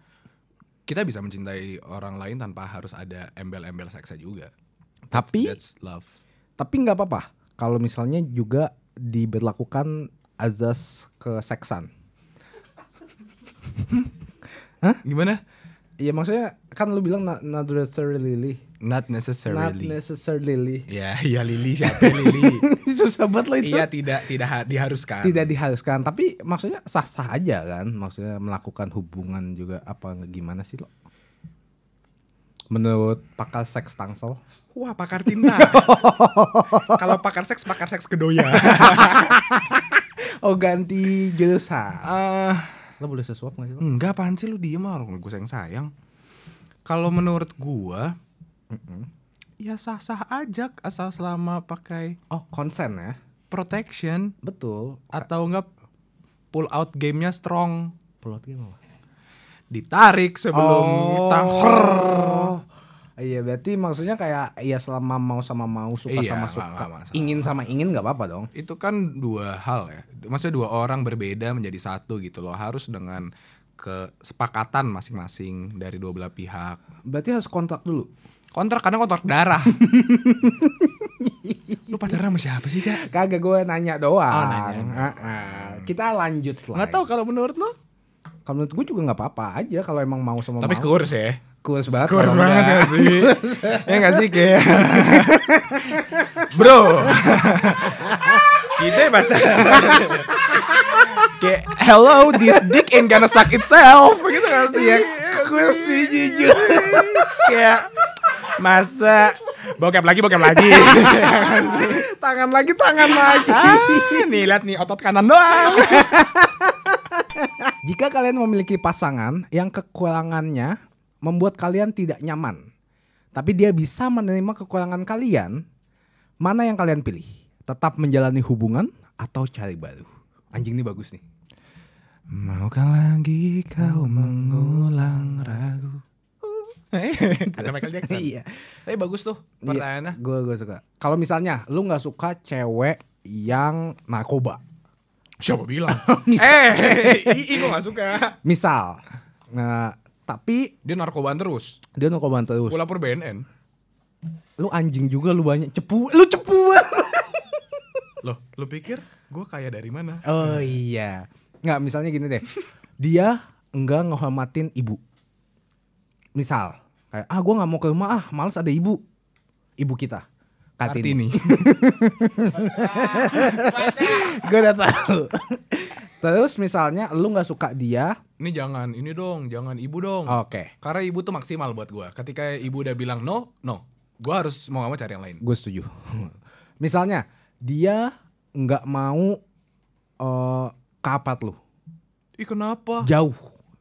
kita bisa mencintai orang lain tanpa harus ada embel-embel seksa juga. Tapi that's love. Tapi nggak apa-apa kalau misalnya juga diberlakukan azas keseksan. Hah? Gimana? Iya maksudnya kan lu bilang not, not necessarily. Not necessarily. Not necessarily. Ya, ya Lili siapa Lili? Susah banget lo itu. Iya tidak tidak diharuskan. Tidak diharuskan, tapi maksudnya sah-sah aja kan, maksudnya melakukan hubungan juga apa gimana sih lo? Menurut pakar seks Tangsel? Wah pakar cinta. Kalau pakar seks pakar seks kedoya. oh ganti jurusan. Uh, Lo boleh sesuap gak sih? Enggak, apaan sih lu diem orang gue sayang-sayang. Kalau menurut gue mm ya sah-sah aja asal selama pakai oh konsen ya protection betul atau enggak pull out gamenya strong pull out game apa ditarik sebelum oh. Iya berarti maksudnya kayak ya selama mau sama mau suka iya, sama suka gak, gak ingin sama ingin nggak apa-apa dong. Itu kan dua hal ya. Maksudnya dua orang berbeda menjadi satu gitu loh. Harus dengan kesepakatan masing-masing dari dua belah pihak. Berarti harus kontrak dulu. Kontrak karena kontrak darah. Lu pacaran sama siapa sih kak? Kagak gue nanya doang. Oh, nanya. Uh Kita lanjut lah. Gak tau kalau menurut lo? Kalau menurut gue juga nggak apa-apa aja kalau emang mau sama Tapi mau. Tapi kurs ya. Kurs banget Kurs banget gak ya sih Ya gak sih kayak Bro Kita baca Kayak Hello this dick ain't gonna suck itself Begitu gak sih ya Kurs sih jujur Kayak Masa Bokep lagi bokep lagi Tangan lagi tangan lagi ah, Nih lihat nih otot kanan doang jika kalian memiliki pasangan yang kekurangannya membuat kalian tidak nyaman. Tapi dia bisa menerima kekurangan kalian. Mana yang kalian pilih? Tetap menjalani hubungan atau cari baru? Anjing ini bagus nih. Maukah lagi kau mengulang ragu? Ada Michael Jackson. iya. Tapi bagus tuh iya. pertanyaannya. Iya, gue gue suka. Kalau misalnya lu nggak suka cewek yang narkoba. Siapa bilang? eh, ih, gue gak suka. Misal, nah, tapi dia narkobaan terus. Dia narkobaan terus. Gue lapor BNN. Lu anjing juga lu banyak cepu. Lu cepu. Loh, lu pikir gue kaya dari mana? Oh iya. Nggak, misalnya gini deh. dia enggak ngehormatin ibu. Misal, kayak ah gue nggak mau ke rumah ah, males ada ibu. Ibu kita. Kartini. gue udah tahu. Terus misalnya lu nggak suka dia, ini jangan, ini dong, jangan ibu dong. Oke. Okay. Karena ibu tuh maksimal buat gua. Ketika ibu udah bilang no, no. Gua harus mau gak mau cari yang lain. Gue setuju. misalnya dia nggak mau uh, eh, kapat lu. Ih kenapa? Jauh.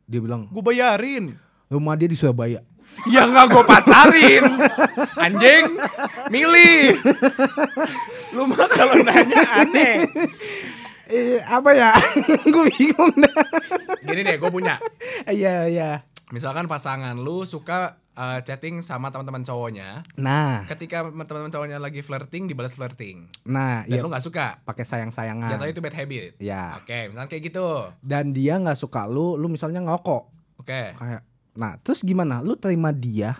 Dia bilang. Gue bayarin. Rumah dia di Surabaya. ya nggak gue pacarin Anjing Milih Lu mah kalau nanya aneh eh, apa ya gue bingung dah gini deh gue punya iya iya misalkan pasangan lu suka uh, chatting sama teman-teman cowoknya. Nah, ketika teman-teman cowoknya lagi flirting dibalas flirting. Nah, dan iya, lu gak suka. Pakai sayang-sayangan. Jatuhnya itu bad habit. Ya. Oke, okay, misalnya kayak gitu. Dan dia gak suka lu, lu misalnya ngokok. Oke. Okay. Kayak Nah, terus gimana? Lu terima dia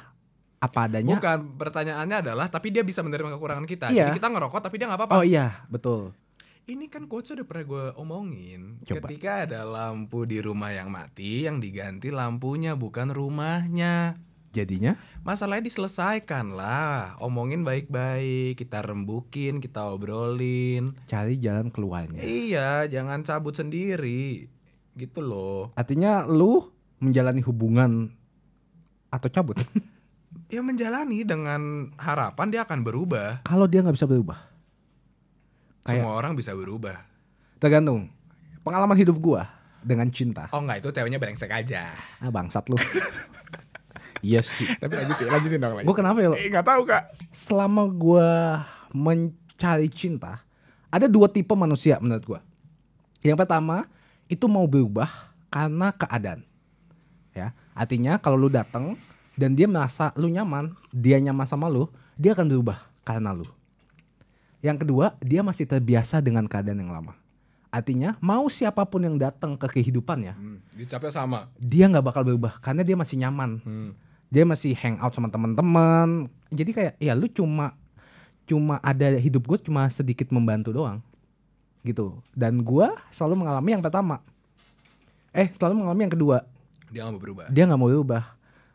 apa adanya? Bukan, pertanyaannya adalah tapi dia bisa menerima kekurangan kita. Iya. Jadi kita ngerokok tapi dia gak apa-apa. Oh iya, betul ini kan coach udah pernah gue omongin Coba. ketika ada lampu di rumah yang mati yang diganti lampunya bukan rumahnya jadinya masalahnya diselesaikan lah omongin baik-baik kita rembukin kita obrolin cari jalan keluarnya iya jangan cabut sendiri gitu loh artinya lu menjalani hubungan atau cabut ya menjalani dengan harapan dia akan berubah kalau dia nggak bisa berubah Kayak, Semua orang bisa berubah. Tergantung. Pengalaman hidup gua dengan cinta. Oh enggak, itu ceweknya brengsek aja. Ah bangsat lu. Iya yes. sih. Tapi lanjutin, lanjutin dong. Gue kenapa ya lo? Eh, gak tau kak. Selama gue mencari cinta, ada dua tipe manusia menurut gue. Yang pertama itu mau berubah karena keadaan. Ya, artinya kalau lu datang dan dia merasa lu nyaman, dia nyaman sama lu, dia akan berubah karena lu. Yang kedua, dia masih terbiasa dengan keadaan yang lama. Artinya mau siapapun yang datang ke kehidupannya, hmm, dicapnya sama. Dia nggak bakal berubah karena dia masih nyaman. Hmm. Dia masih hang out sama teman-teman. Jadi kayak ya lu cuma cuma ada hidup gue cuma sedikit membantu doang gitu. Dan gue selalu mengalami yang pertama. Eh selalu mengalami yang kedua. Dia nggak mau berubah. Dia nggak mau berubah.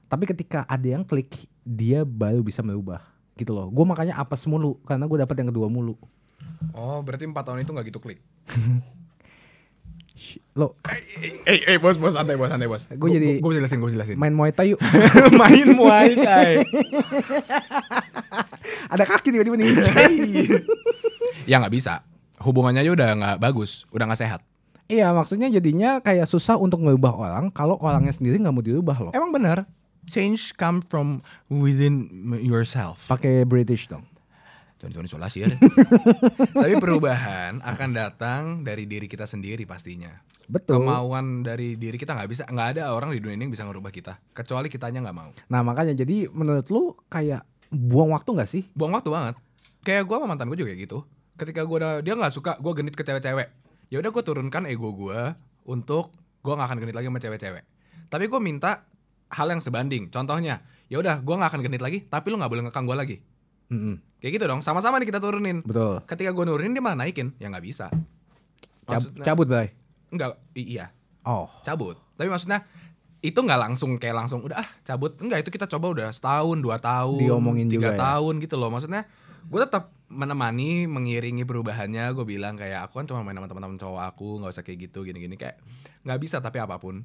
Tapi ketika ada yang klik, dia baru bisa berubah gitu loh gue makanya apa mulu karena gue dapat yang kedua mulu oh berarti empat tahun itu nggak gitu klik lo eh, eh eh bos bos santai bos santai bos gue jadi gue jelasin gue jelasin main muay thai yuk main muay thai ada kaki tiba-tiba nih ya nggak bisa hubungannya aja udah nggak bagus udah nggak sehat Iya maksudnya jadinya kayak susah untuk ngubah orang kalau orangnya sendiri nggak mau diubah loh. Emang benar change come from within yourself. Pakai British dong. Tuan-tuan isolasi ya. Tapi perubahan akan datang dari diri kita sendiri pastinya. Betul. Kemauan dari diri kita nggak bisa, nggak ada orang di dunia ini yang bisa ngerubah kita, kecuali kitanya nggak mau. Nah makanya jadi menurut lu kayak buang waktu nggak sih? Buang waktu banget. Kayak gue sama mantan gue juga kayak gitu. Ketika gue udah dia nggak suka, gue genit ke cewek-cewek. Ya udah gue turunkan ego gue untuk gue nggak akan genit lagi sama cewek-cewek. Tapi gue minta hal yang sebanding. Contohnya, ya udah gue nggak akan genit lagi, tapi lu nggak boleh ngekang gue lagi. Mm-hmm. Kayak gitu dong, sama-sama nih kita turunin. Betul. Ketika gue nurunin dia malah naikin, ya nggak bisa. Maksudnya, cabut bay? Enggak, iya. Oh. Cabut. Tapi maksudnya itu nggak langsung kayak langsung udah ah cabut enggak itu kita coba udah setahun dua tahun Diomongin tiga juga ya? tahun ya? gitu loh maksudnya gue tetap menemani mengiringi perubahannya gue bilang kayak aku kan cuma main sama teman-teman cowok aku nggak usah kayak gitu gini-gini kayak nggak bisa tapi apapun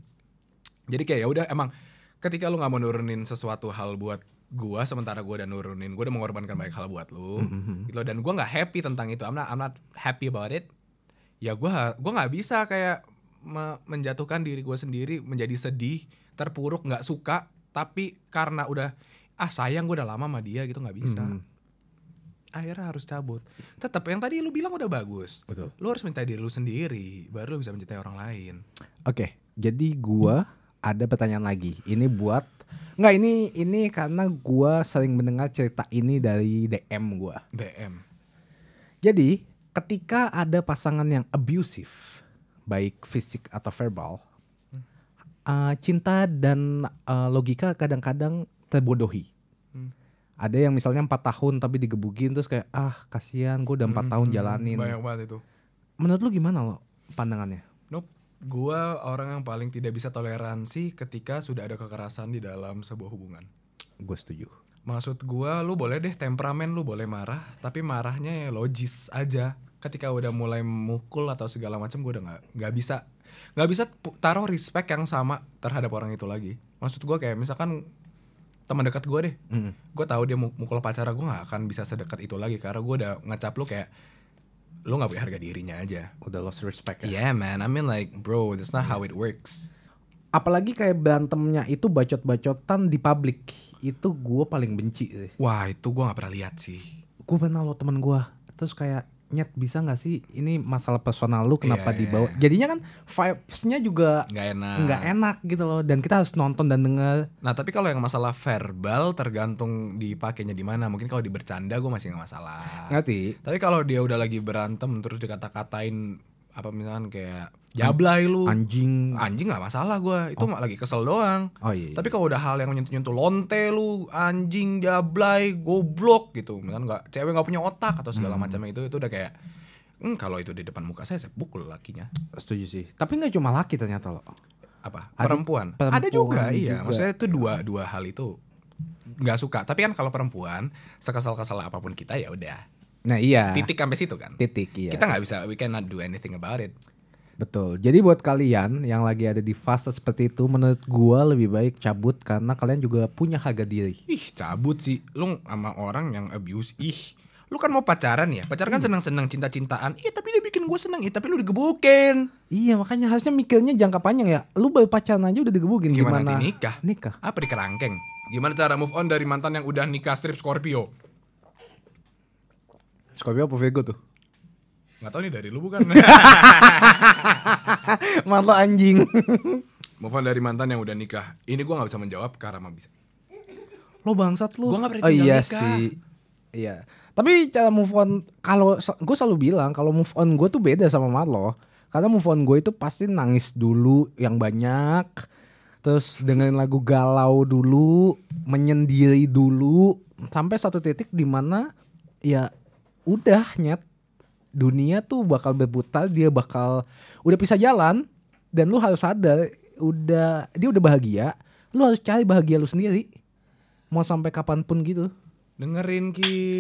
jadi kayak ya udah emang ketika lu nggak mau nurunin sesuatu hal buat gua sementara gua udah nurunin gua udah mengorbankan banyak hal buat lu mm-hmm. mm-hmm. gitu dan gua nggak happy tentang itu I'm not, I'm not happy about it ya gua gua nggak bisa kayak me- menjatuhkan diri gua sendiri menjadi sedih terpuruk nggak suka tapi karena udah ah sayang gua udah lama sama dia gitu nggak bisa mm-hmm akhirnya harus cabut. Tetap yang tadi lu bilang udah bagus. Betul. Lu harus minta diri lu sendiri, baru lu bisa mencintai orang lain. Oke, okay, jadi gua ada pertanyaan lagi. Ini buat Enggak ini ini karena gua sering mendengar cerita ini dari DM gua. DM. Jadi, ketika ada pasangan yang abusive, baik fisik atau verbal, uh, cinta dan uh, logika kadang-kadang terbodohi. Hmm. Ada yang misalnya empat tahun tapi digebukin terus kayak ah kasihan gue udah empat hmm, tahun hmm, hmm. jalanin. Banyak banget itu. Menurut lu gimana lo pandangannya? Nope gue orang yang paling tidak bisa toleransi ketika sudah ada kekerasan di dalam sebuah hubungan. Gue setuju. Maksud gue, lu boleh deh temperamen, lu boleh marah, tapi marahnya ya logis aja. Ketika udah mulai mukul atau segala macam, gue udah nggak nggak bisa nggak bisa taruh respect yang sama terhadap orang itu lagi. Maksud gue kayak misalkan teman dekat gue deh, mm. gue tahu dia mukul pacar gue nggak akan bisa sedekat itu lagi karena gue udah ngecap lu kayak lu nggak punya harga dirinya aja udah lost respect ya yeah man I mean like bro that's not how it works apalagi kayak berantemnya itu bacot-bacotan di publik itu gue paling benci sih wah itu gue nggak pernah lihat sih gue pernah lo temen gue terus kayak nyet bisa nggak sih ini masalah personal lu kenapa yeah, iya, dibawa iya. jadinya kan vibesnya juga nggak enak nggak enak gitu loh dan kita harus nonton dan denger nah tapi kalau yang masalah verbal tergantung dipakainya di mana mungkin kalau di bercanda gue masih nggak masalah ngerti tapi kalau dia udah lagi berantem terus dikata-katain apa misalkan kayak jablay lu anjing anjing nggak masalah gue itu oh. lagi kesel doang oh, iya, iya. tapi kalau udah hal yang nyentuh nyentuh lonte lu anjing jablay goblok gitu misalkan nggak cewek nggak punya otak atau segala hmm. macamnya itu itu udah kayak hmm, kalau itu di depan muka saya saya pukul lakinya setuju sih tapi nggak cuma laki ternyata lo apa Adi, perempuan. perempuan ada juga, juga iya maksudnya itu dua dua hal itu nggak suka tapi kan kalau perempuan sekesal kesal apapun kita ya udah Nah iya. Titik sampai situ kan. Titik iya. Kita nggak bisa we cannot do anything about it. Betul. Jadi buat kalian yang lagi ada di fase seperti itu, menurut gua lebih baik cabut karena kalian juga punya harga diri. Ih, cabut sih. Lu sama orang yang abuse, ih. Lu kan mau pacaran ya? Pacaran kan hmm. senang-senang cinta-cintaan. Iya, tapi dia bikin gua seneng Iya, tapi lu digebukin. Iya, makanya harusnya mikirnya jangka panjang ya. Lu baru pacaran aja udah digebukin gimana? Gimana nanti nikah? Nikah. Apa di kerangkeng? Gimana cara move on dari mantan yang udah nikah strip Scorpio? Scorpio apa Virgo tuh? Gak tau nih dari lu bukan Mantan anjing Move on dari mantan yang udah nikah Ini gue gak bisa menjawab karena mah bisa Lo bangsat lu Gue gak pernah oh, iya nikah sih. Iya Tapi cara move on kalau Gue selalu bilang kalau move on gue tuh beda sama Marlo Karena move on gue itu pasti nangis dulu yang banyak Terus dengan lagu galau dulu Menyendiri dulu Sampai satu titik dimana Ya udah nyet dunia tuh bakal berputar dia bakal udah bisa jalan dan lu harus sadar udah dia udah bahagia lu harus cari bahagia lu sendiri mau sampai kapanpun gitu dengerin ki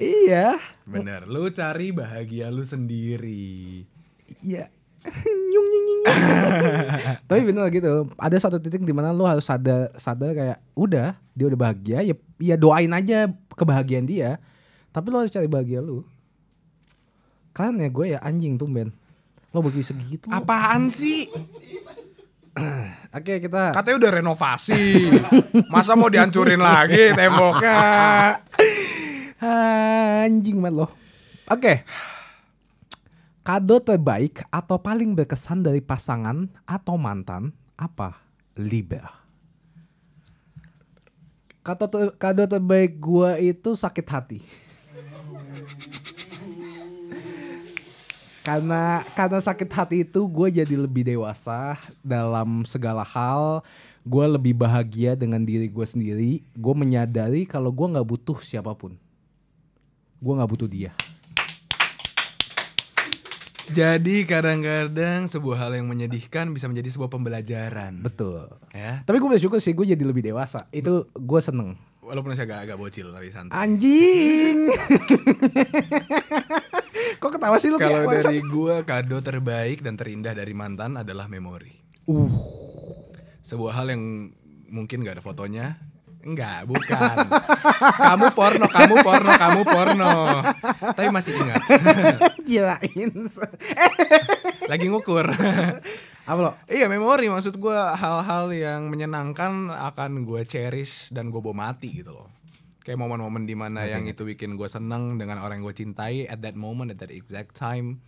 iya bener lu cari bahagia lu sendiri iya nyung nyung nyung. Tapi bener gitu, ada satu titik di mana lu harus sadar sadar kayak udah dia udah bahagia ya ya doain aja kebahagiaan dia. Tapi lu harus cari bahagia lu. Kan ya gue ya anjing tuh Ben Lo begitu segitu. Apaan lo. sih? Oke okay, kita Katanya udah renovasi Masa mau dihancurin lagi temboknya Anjing banget loh Oke okay. Kado terbaik atau paling berkesan dari pasangan atau mantan apa? Libra. Kado, ter kado terbaik gue itu sakit hati. karena karena sakit hati itu gue jadi lebih dewasa dalam segala hal gue lebih bahagia dengan diri gue sendiri gue menyadari kalau gue nggak butuh siapapun gue nggak butuh dia jadi kadang-kadang sebuah hal yang menyedihkan bisa menjadi sebuah pembelajaran. Betul. Ya. Tapi gue bersyukur sih gue jadi lebih dewasa. Itu gue seneng. Walaupun saya agak-agak bocil tapi santai. Anjing. Kok ketawa sih lu? Kalau dari gue kado terbaik dan terindah dari mantan adalah memori. Uh. Sebuah hal yang mungkin gak ada fotonya, Enggak, bukan. kamu porno, kamu porno, kamu porno. Tapi masih ingat. Gilain. Lagi ngukur. Apa lo? Iya, memori maksud gue hal-hal yang menyenangkan akan gue cherish dan gue bawa mati gitu loh. Kayak momen-momen dimana okay. yang itu bikin gue seneng dengan orang yang gue cintai at that moment, at that exact time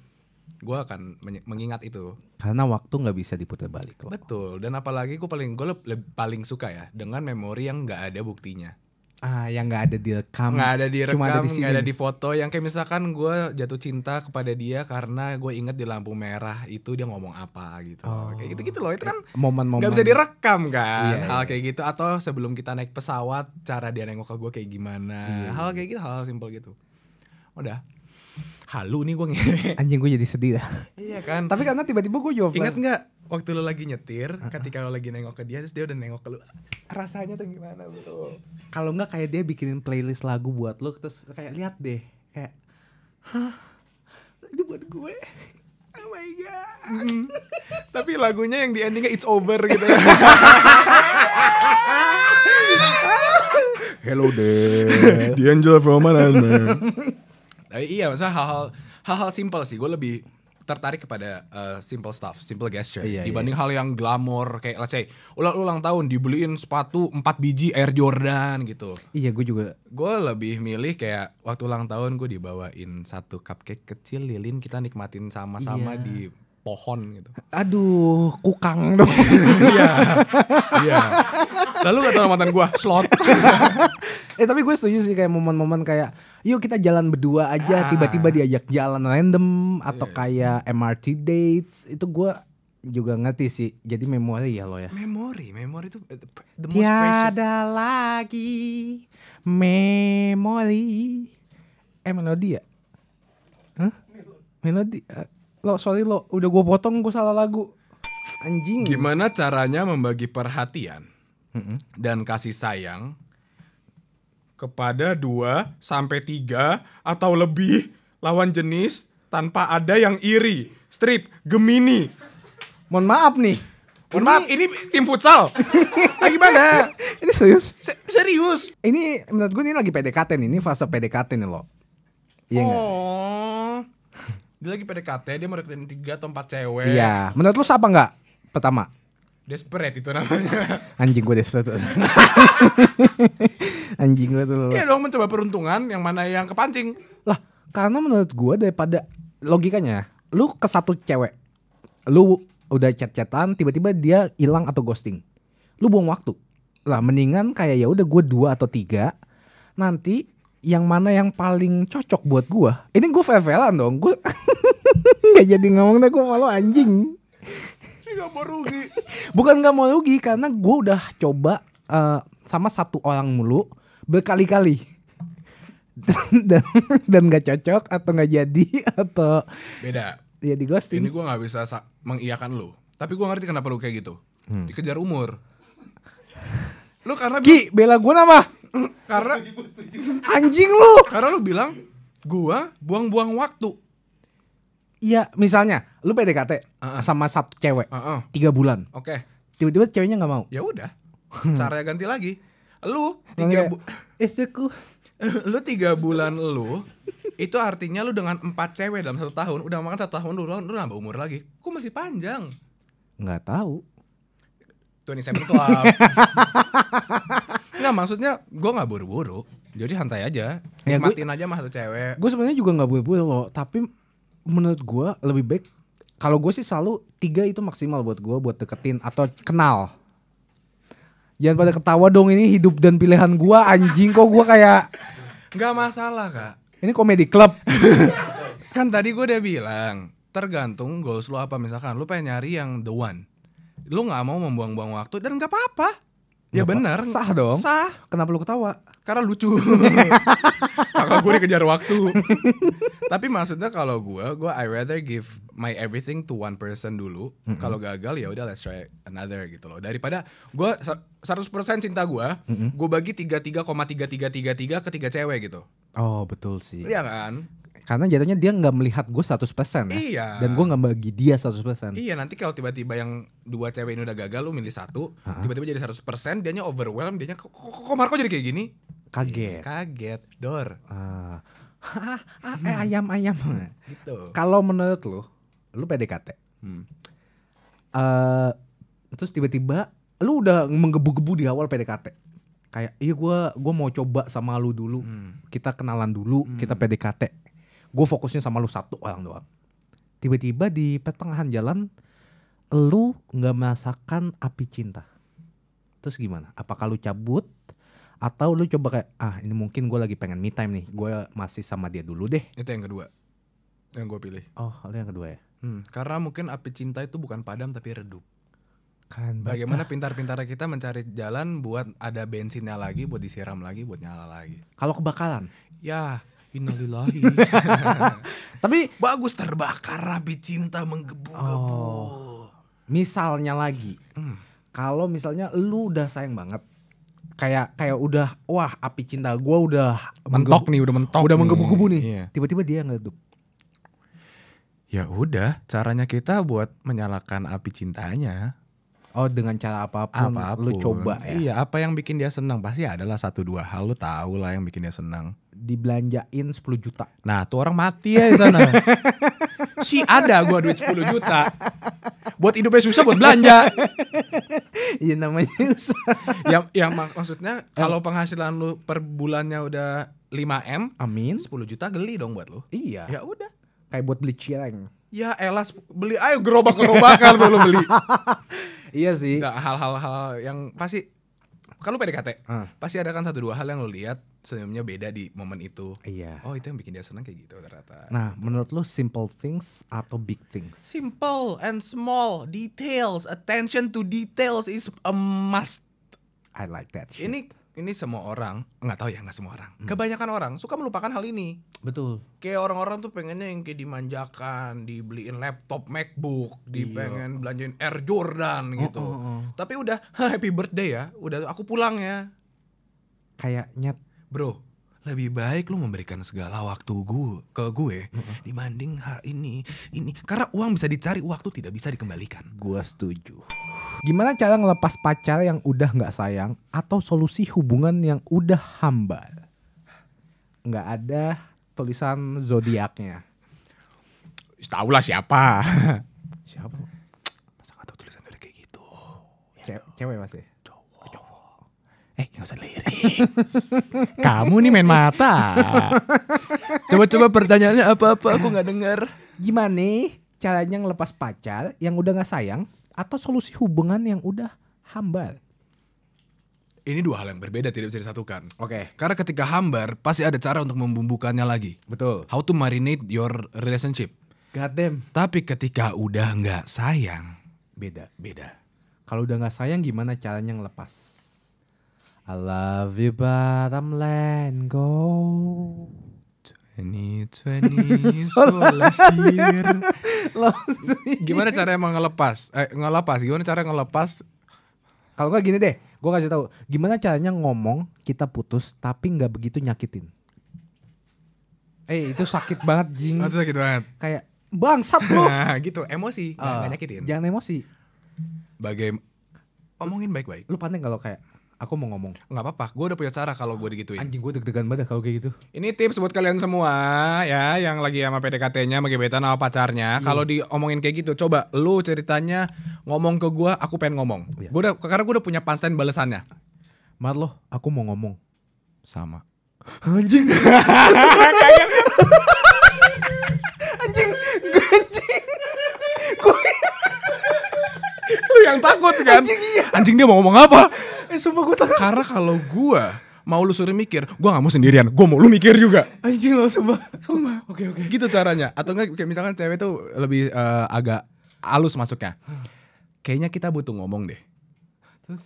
gue akan mengingat itu karena waktu nggak bisa diputar balik loh. betul dan apalagi gue paling gue paling suka ya dengan memori yang nggak ada buktinya ah yang nggak ada direkam nggak ada direkam ada di rekam gak ada di foto yang kayak misalkan gue jatuh cinta kepada dia karena gue ingat di lampu merah itu dia ngomong apa gitu oh. kayak gitu gitu loh itu kan momen nggak bisa direkam kan iya, hal iya. kayak gitu atau sebelum kita naik pesawat cara dia nengok ke gue kayak gimana iya, hal iya. kayak gitu hal, -hal simpel gitu udah halu nih gue ngere anjing gue jadi sedih dah iya kan tapi karena tiba-tiba gue jawab ingat kan? nggak waktu lo lagi nyetir uh -uh. ketika lo lagi nengok ke dia terus dia udah nengok ke lo ah, rasanya tuh gimana bro kalau nggak kayak dia bikinin playlist lagu buat lo terus kayak lihat deh kayak hah itu buat gue Oh my god. Mm. Tapi lagunya yang di endingnya it's over gitu ya. Hello there. The Angel from Another. Eh, iya, maksudnya hal-hal hal-hal simple sih. Gue lebih tertarik kepada uh, simple stuff, simple gesture iya, iya, dibanding iya. hal yang glamor kayak let's say ulang ulang tahun dibeliin sepatu 4 biji Air Jordan gitu. Iya, gue juga. Gue lebih milih kayak waktu ulang tahun gue dibawain satu cupcake kecil lilin kita nikmatin sama-sama iya. di pohon gitu. Aduh, kukang dong. Iya. Iya. Lalu kata mantan gue slot. eh tapi gue setuju sih kayak momen-momen kayak yuk kita jalan berdua aja ah. tiba-tiba ah. diajak jalan random atau yeah. kayak MRT dates itu gue juga ngerti sih jadi memori ya lo ya memori memori itu eh, the most Tiada precious lagi memori eh melodi ya Hah? melodi uh, lo sorry lo udah gue potong gue salah lagu anjing gimana caranya membagi perhatian mm -hmm. dan kasih sayang kepada dua sampai tiga atau lebih lawan jenis tanpa ada yang iri. Strip Gemini. Mohon maaf nih. Mohon maaf, ini tim futsal. lagi mana ini serius? serius. Ini menurut gue ini lagi PDKT nih, ini fase PDKT nih loh. Iya oh. dia lagi PDKT, dia mau deketin tiga atau 4 cewek. Iya, menurut lu siapa enggak? Pertama. Desperate itu namanya. Anjing gue desperate. Anjing gue tuh. Iya dong mencoba peruntungan yang mana yang kepancing. Lah, karena menurut gue daripada logikanya, lu ke satu cewek, lu udah chat-chatan, tiba-tiba dia hilang atau ghosting. Lu buang waktu. Lah, mendingan kayak ya udah gue dua atau tiga, nanti yang mana yang paling cocok buat gue. Ini gue fair dong, gue nggak jadi ngomong deh gue malu anjing nggak mau rugi bukan nggak mau rugi karena gue udah coba uh, sama satu orang mulu berkali-kali dan dan nggak cocok atau nggak jadi atau beda ya di ghosting ini gue nggak bisa mengiyakan lu. tapi gue ngerti kenapa lu kayak gitu hmm. dikejar umur lu karena ki bela gue nama karena anjing lu karena lu bilang gua buang-buang waktu Iya, misalnya lu PDKT uh-uh. sama satu cewek uh-uh. tiga bulan. Oke. Okay. Tiba-tiba ceweknya nggak mau. Ya udah. Hmm. Cara ganti lagi. Lu tiga bulan. istriku. lu tiga bulan lu itu artinya lu dengan empat cewek dalam satu tahun udah makan satu tahun lu lu nambah umur lagi. Kok masih panjang? Nggak tahu. ini Club Nggak maksudnya gue nggak buru-buru Jadi santai aja Nikmatin ya, gua, aja mah satu cewek Gue sebenarnya juga nggak buru-buru loh Tapi menurut gue lebih baik kalau gue sih selalu tiga itu maksimal buat gue buat deketin atau kenal. Jangan pada ketawa dong ini hidup dan pilihan gue anjing kok gue kayak nggak masalah kak. Ini komedi club. kan tadi gue udah bilang tergantung goals lu apa misalkan lu pengen nyari yang the one. Lu nggak mau membuang-buang waktu dan nggak apa-apa Ya benar. Sah dong. Sah. Kenapa lu ketawa? Karena lucu. Kakak gue dikejar waktu. Tapi maksudnya kalau gue, gue I rather give my everything to one person dulu. Mm -hmm. Kalau gagal ya udah let's try another gitu loh. Daripada gue 100% cinta gue, mm -hmm. gue bagi tiga ke tiga cewek gitu. Oh betul sih. Iya kan? Karena jatuhnya dia nggak melihat gue 100% ya. Iya. Dan gue nggak bagi dia 100%. Iya, nanti kalau tiba-tiba yang dua cewek ini udah gagal lu milih satu, tiba-tiba jadi 100%, dianya overwhelmed, dianya kok, kok Marco jadi kayak gini? Kaget. Iya, kaget, dor. Uh, ah, ah eh, hmm. ayam ayam. Gitu. Kalau menurut lu, lu PDKT. Hmm. Uh, terus tiba-tiba lu udah menggebu-gebu di awal PDKT kayak iya gue gue mau coba sama lu dulu hmm. kita kenalan dulu hmm. kita PDKT gue fokusnya sama lu satu orang doang tiba-tiba di pertengahan jalan lu nggak merasakan api cinta terus gimana apakah lu cabut atau lu coba kayak ah ini mungkin gue lagi pengen me time nih gue masih sama dia dulu deh itu yang kedua yang gue pilih oh lu yang kedua ya hmm, karena mungkin api cinta itu bukan padam tapi redup kan bagaimana pintar pintar kita mencari jalan buat ada bensinnya lagi buat disiram lagi buat nyala lagi kalau kebakaran ya Innalillahi. Tapi bagus terbakar rabi cinta menggebu-gebu. Oh, misalnya lagi, hmm. kalau misalnya lu udah sayang banget, kayak kayak udah wah api cinta gue udah mentok nih, udah mentok, udah menggebu-gebu nih. Iya. Tiba-tiba dia ngedup. Ya udah, caranya kita buat menyalakan api cintanya. Oh dengan cara apapun, apapun lu coba ya. Iya apa yang bikin dia senang pasti adalah satu dua hal lu tahu lah yang bikin dia senang dibelanjain 10 juta. Nah, tuh orang mati ya di sana. si ada gua duit 10 juta. Buat hidupnya susah buat belanja. Iya namanya usaha. Ya, yang yang mak maksudnya kalau penghasilan lu per bulannya udah 5M, amin. 10 juta geli dong buat lu. Iya. Ya udah. Kayak buat beli cireng. Ya elas beli ayo gerobak-gerobakan lu beli. iya sih. hal hal-hal yang pasti kalau PDKT uh. Hmm. pasti ada kan satu dua hal yang lo lihat senyumnya beda di momen itu. Iya. Oh itu yang bikin dia senang kayak gitu ternyata. Nah gitu. menurut lo simple things atau big things? Simple and small details, attention to details is a must. I like that. Shit. Ini ini semua orang nggak tahu ya nggak semua orang hmm. kebanyakan orang suka melupakan hal ini betul kayak orang-orang tuh pengennya yang kayak dimanjakan dibeliin laptop macbook iya. dipengen belanjain air jordan oh, gitu oh, oh, oh. tapi udah happy birthday ya udah aku pulang ya kayaknya bro lebih baik lu memberikan segala waktu gue ke gue mm-hmm. dibanding hal ini ini karena uang bisa dicari waktu tidak bisa dikembalikan gue setuju gimana cara ngelepas pacar yang udah nggak sayang atau solusi hubungan yang udah hambar nggak ada tulisan zodiaknya tahu lah siapa siapa masa nggak tahu tulisan dari kayak gitu Ce- cewek masih Eh, gak usah lirik. Kamu nih main mata. Coba-coba pertanyaannya apa-apa, aku gak denger. Gimana caranya ngelepas pacar yang udah gak sayang atau solusi hubungan yang udah hambar? Ini dua hal yang berbeda tidak bisa disatukan. Oke. Okay. Karena ketika hambar pasti ada cara untuk membumbukannya lagi. Betul. How to marinate your relationship. God damn. Tapi ketika udah nggak sayang, beda. Beda. Kalau udah nggak sayang gimana caranya ngelepas? I love you, but I'm letting go. 2020 so last year. gimana cara emang ngelepas? Eh, ngelepas. Gimana cara ngelepas? Kalau gue gini deh, gue kasih tau Gimana caranya ngomong kita putus tapi nggak begitu nyakitin? Eh itu sakit banget jing. Itu sakit banget. Kayak bangsat lu. Nah, gitu, emosi. Uh, gak, eh, nyakitin. Jangan emosi. Bagaimana? omongin baik-baik. Lu pandai kalau kayak aku mau ngomong. Nggak apa-apa, gue udah punya cara kalau gue digituin. Anjing gue deg-degan banget ya kalau kayak gitu. Ini tips buat kalian semua ya yang lagi sama PDKT-nya, sama gebetan sama pacarnya. hmm. Kalau diomongin kayak gitu, coba lu ceritanya ngomong ke gue, aku pengen ngomong. ya. Gue udah karena gue udah punya pansen balasannya. Mat loh, aku mau ngomong. Sama. Anjing. yang takut kan. Anjing, iya. Anjing dia mau ngomong apa? Eh sumpah gue takut. Karena kalau gue mau lu suruh mikir, gue gak mau sendirian, gue mau lu mikir juga. Anjing lo sumpah, sumpah. Oke okay, oke. Okay. Gitu caranya. Atau enggak kayak misalkan cewek tuh lebih uh, agak halus masuknya. Kayaknya kita butuh ngomong deh. Terus?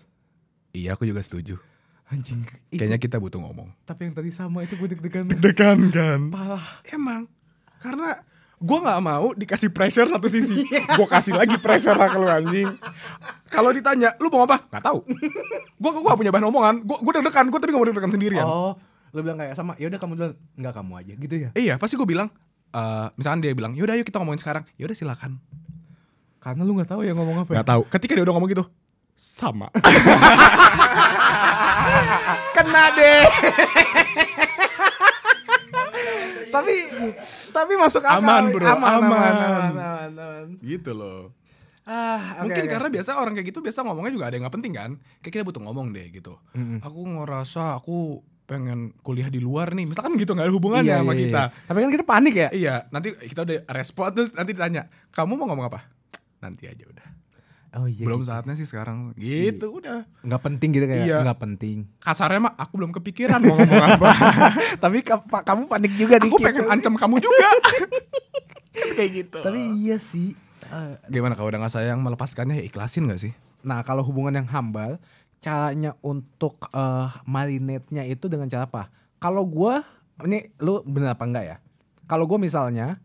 Iya, aku juga setuju. Anjing. Kayaknya kita butuh ngomong. Tapi yang tadi sama itu gue deg-degan. Deg-degan kan. Parah. Emang. Karena gue nggak mau dikasih pressure satu sisi gue kasih lagi pressure lah kalau anjing kalau ditanya lu mau apa nggak tahu gue gak punya bahan omongan gue gue deg-degan gue tapi mau deg-degan sendirian oh lu bilang kayak sama ya udah kamu bilang nggak kamu aja gitu ya iya pasti gue bilang uh, misalkan dia bilang yaudah ayo kita ngomongin sekarang yaudah silakan karena lu nggak tahu ya ngomong apa ya? nggak ya? tahu ketika dia udah ngomong gitu sama kena deh tapi tapi masuk akal. Aman bro, aman, aman, aman, aman, aman, aman. Gitu loh. Ah, okay, mungkin okay. karena biasa orang kayak gitu biasa ngomongnya juga ada yang nggak penting kan. Kayak kita butuh ngomong deh gitu. Mm -hmm. Aku ngerasa aku pengen kuliah di luar nih misalkan gitu nggak ada hubungannya iya, sama iya, kita iya. tapi kan kita panik ya iya nanti kita udah respon terus nanti ditanya kamu mau ngomong apa nanti aja udah Oh iya. Belum gitu. saatnya sih sekarang. Iya. Gitu iya. udah. Nggak penting gitu kayak iya. nggak penting. Kasarnya mah aku belum kepikiran mau ngomong apa. Tapi ka kamu panik juga aku dikit. pengen ancam kamu juga. Kan kayak gitu. Tapi iya sih. Uh, Gimana kalau udah nggak sayang melepaskannya ya ikhlasin gak sih? Nah kalau hubungan yang hambal caranya untuk uh, eh, marinetnya itu dengan cara apa? Kalau gue ini lu bener apa enggak ya? Kalau gue misalnya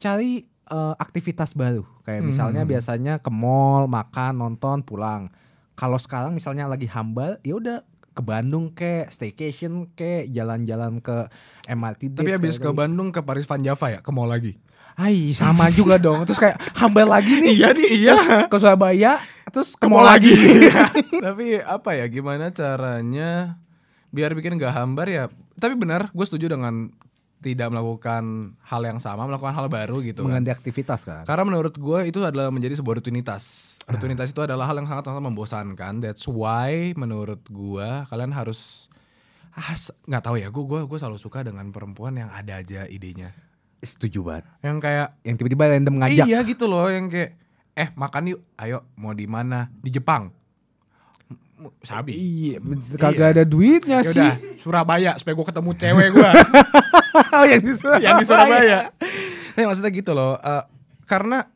cari uh, aktivitas baru. Kayak hmm. misalnya hmm, hmm. biasanya ke mall, makan, nonton, pulang. Kalau sekarang misalnya lagi hambal, ya udah ke Bandung ke staycation ke jalan-jalan ke MRT. Tapi habis ke gitu. Bandung ke Paris Van Java ya, ke mall lagi. Hai sama juga dong Terus kayak hambal lagi nih Iya nih iya terus ke Surabaya Terus ke mall lagi Tapi apa ya gimana caranya Biar bikin gak hambar ya Tapi benar gue setuju dengan tidak melakukan hal yang sama, melakukan hal baru gitu. Kan. Mengganti aktivitas kan. Karena menurut gue itu adalah menjadi sebuah rutinitas. Rutinitas itu adalah hal yang sangat-sangat membosankan. That's why menurut gue kalian harus ah, nggak ah, tahu ya gue gue gue selalu suka dengan perempuan yang ada aja idenya setuju banget yang kayak yang tiba-tiba random ngajak iya gitu loh yang kayak eh makan yuk ayo mau di mana di Jepang sabi iya, iya. kagak iya. ada duitnya Yaudah, sih Surabaya supaya gue ketemu cewek gue yang di Surabaya. Yang di Surabaya. Nah, maksudnya gitu loh, uh, karena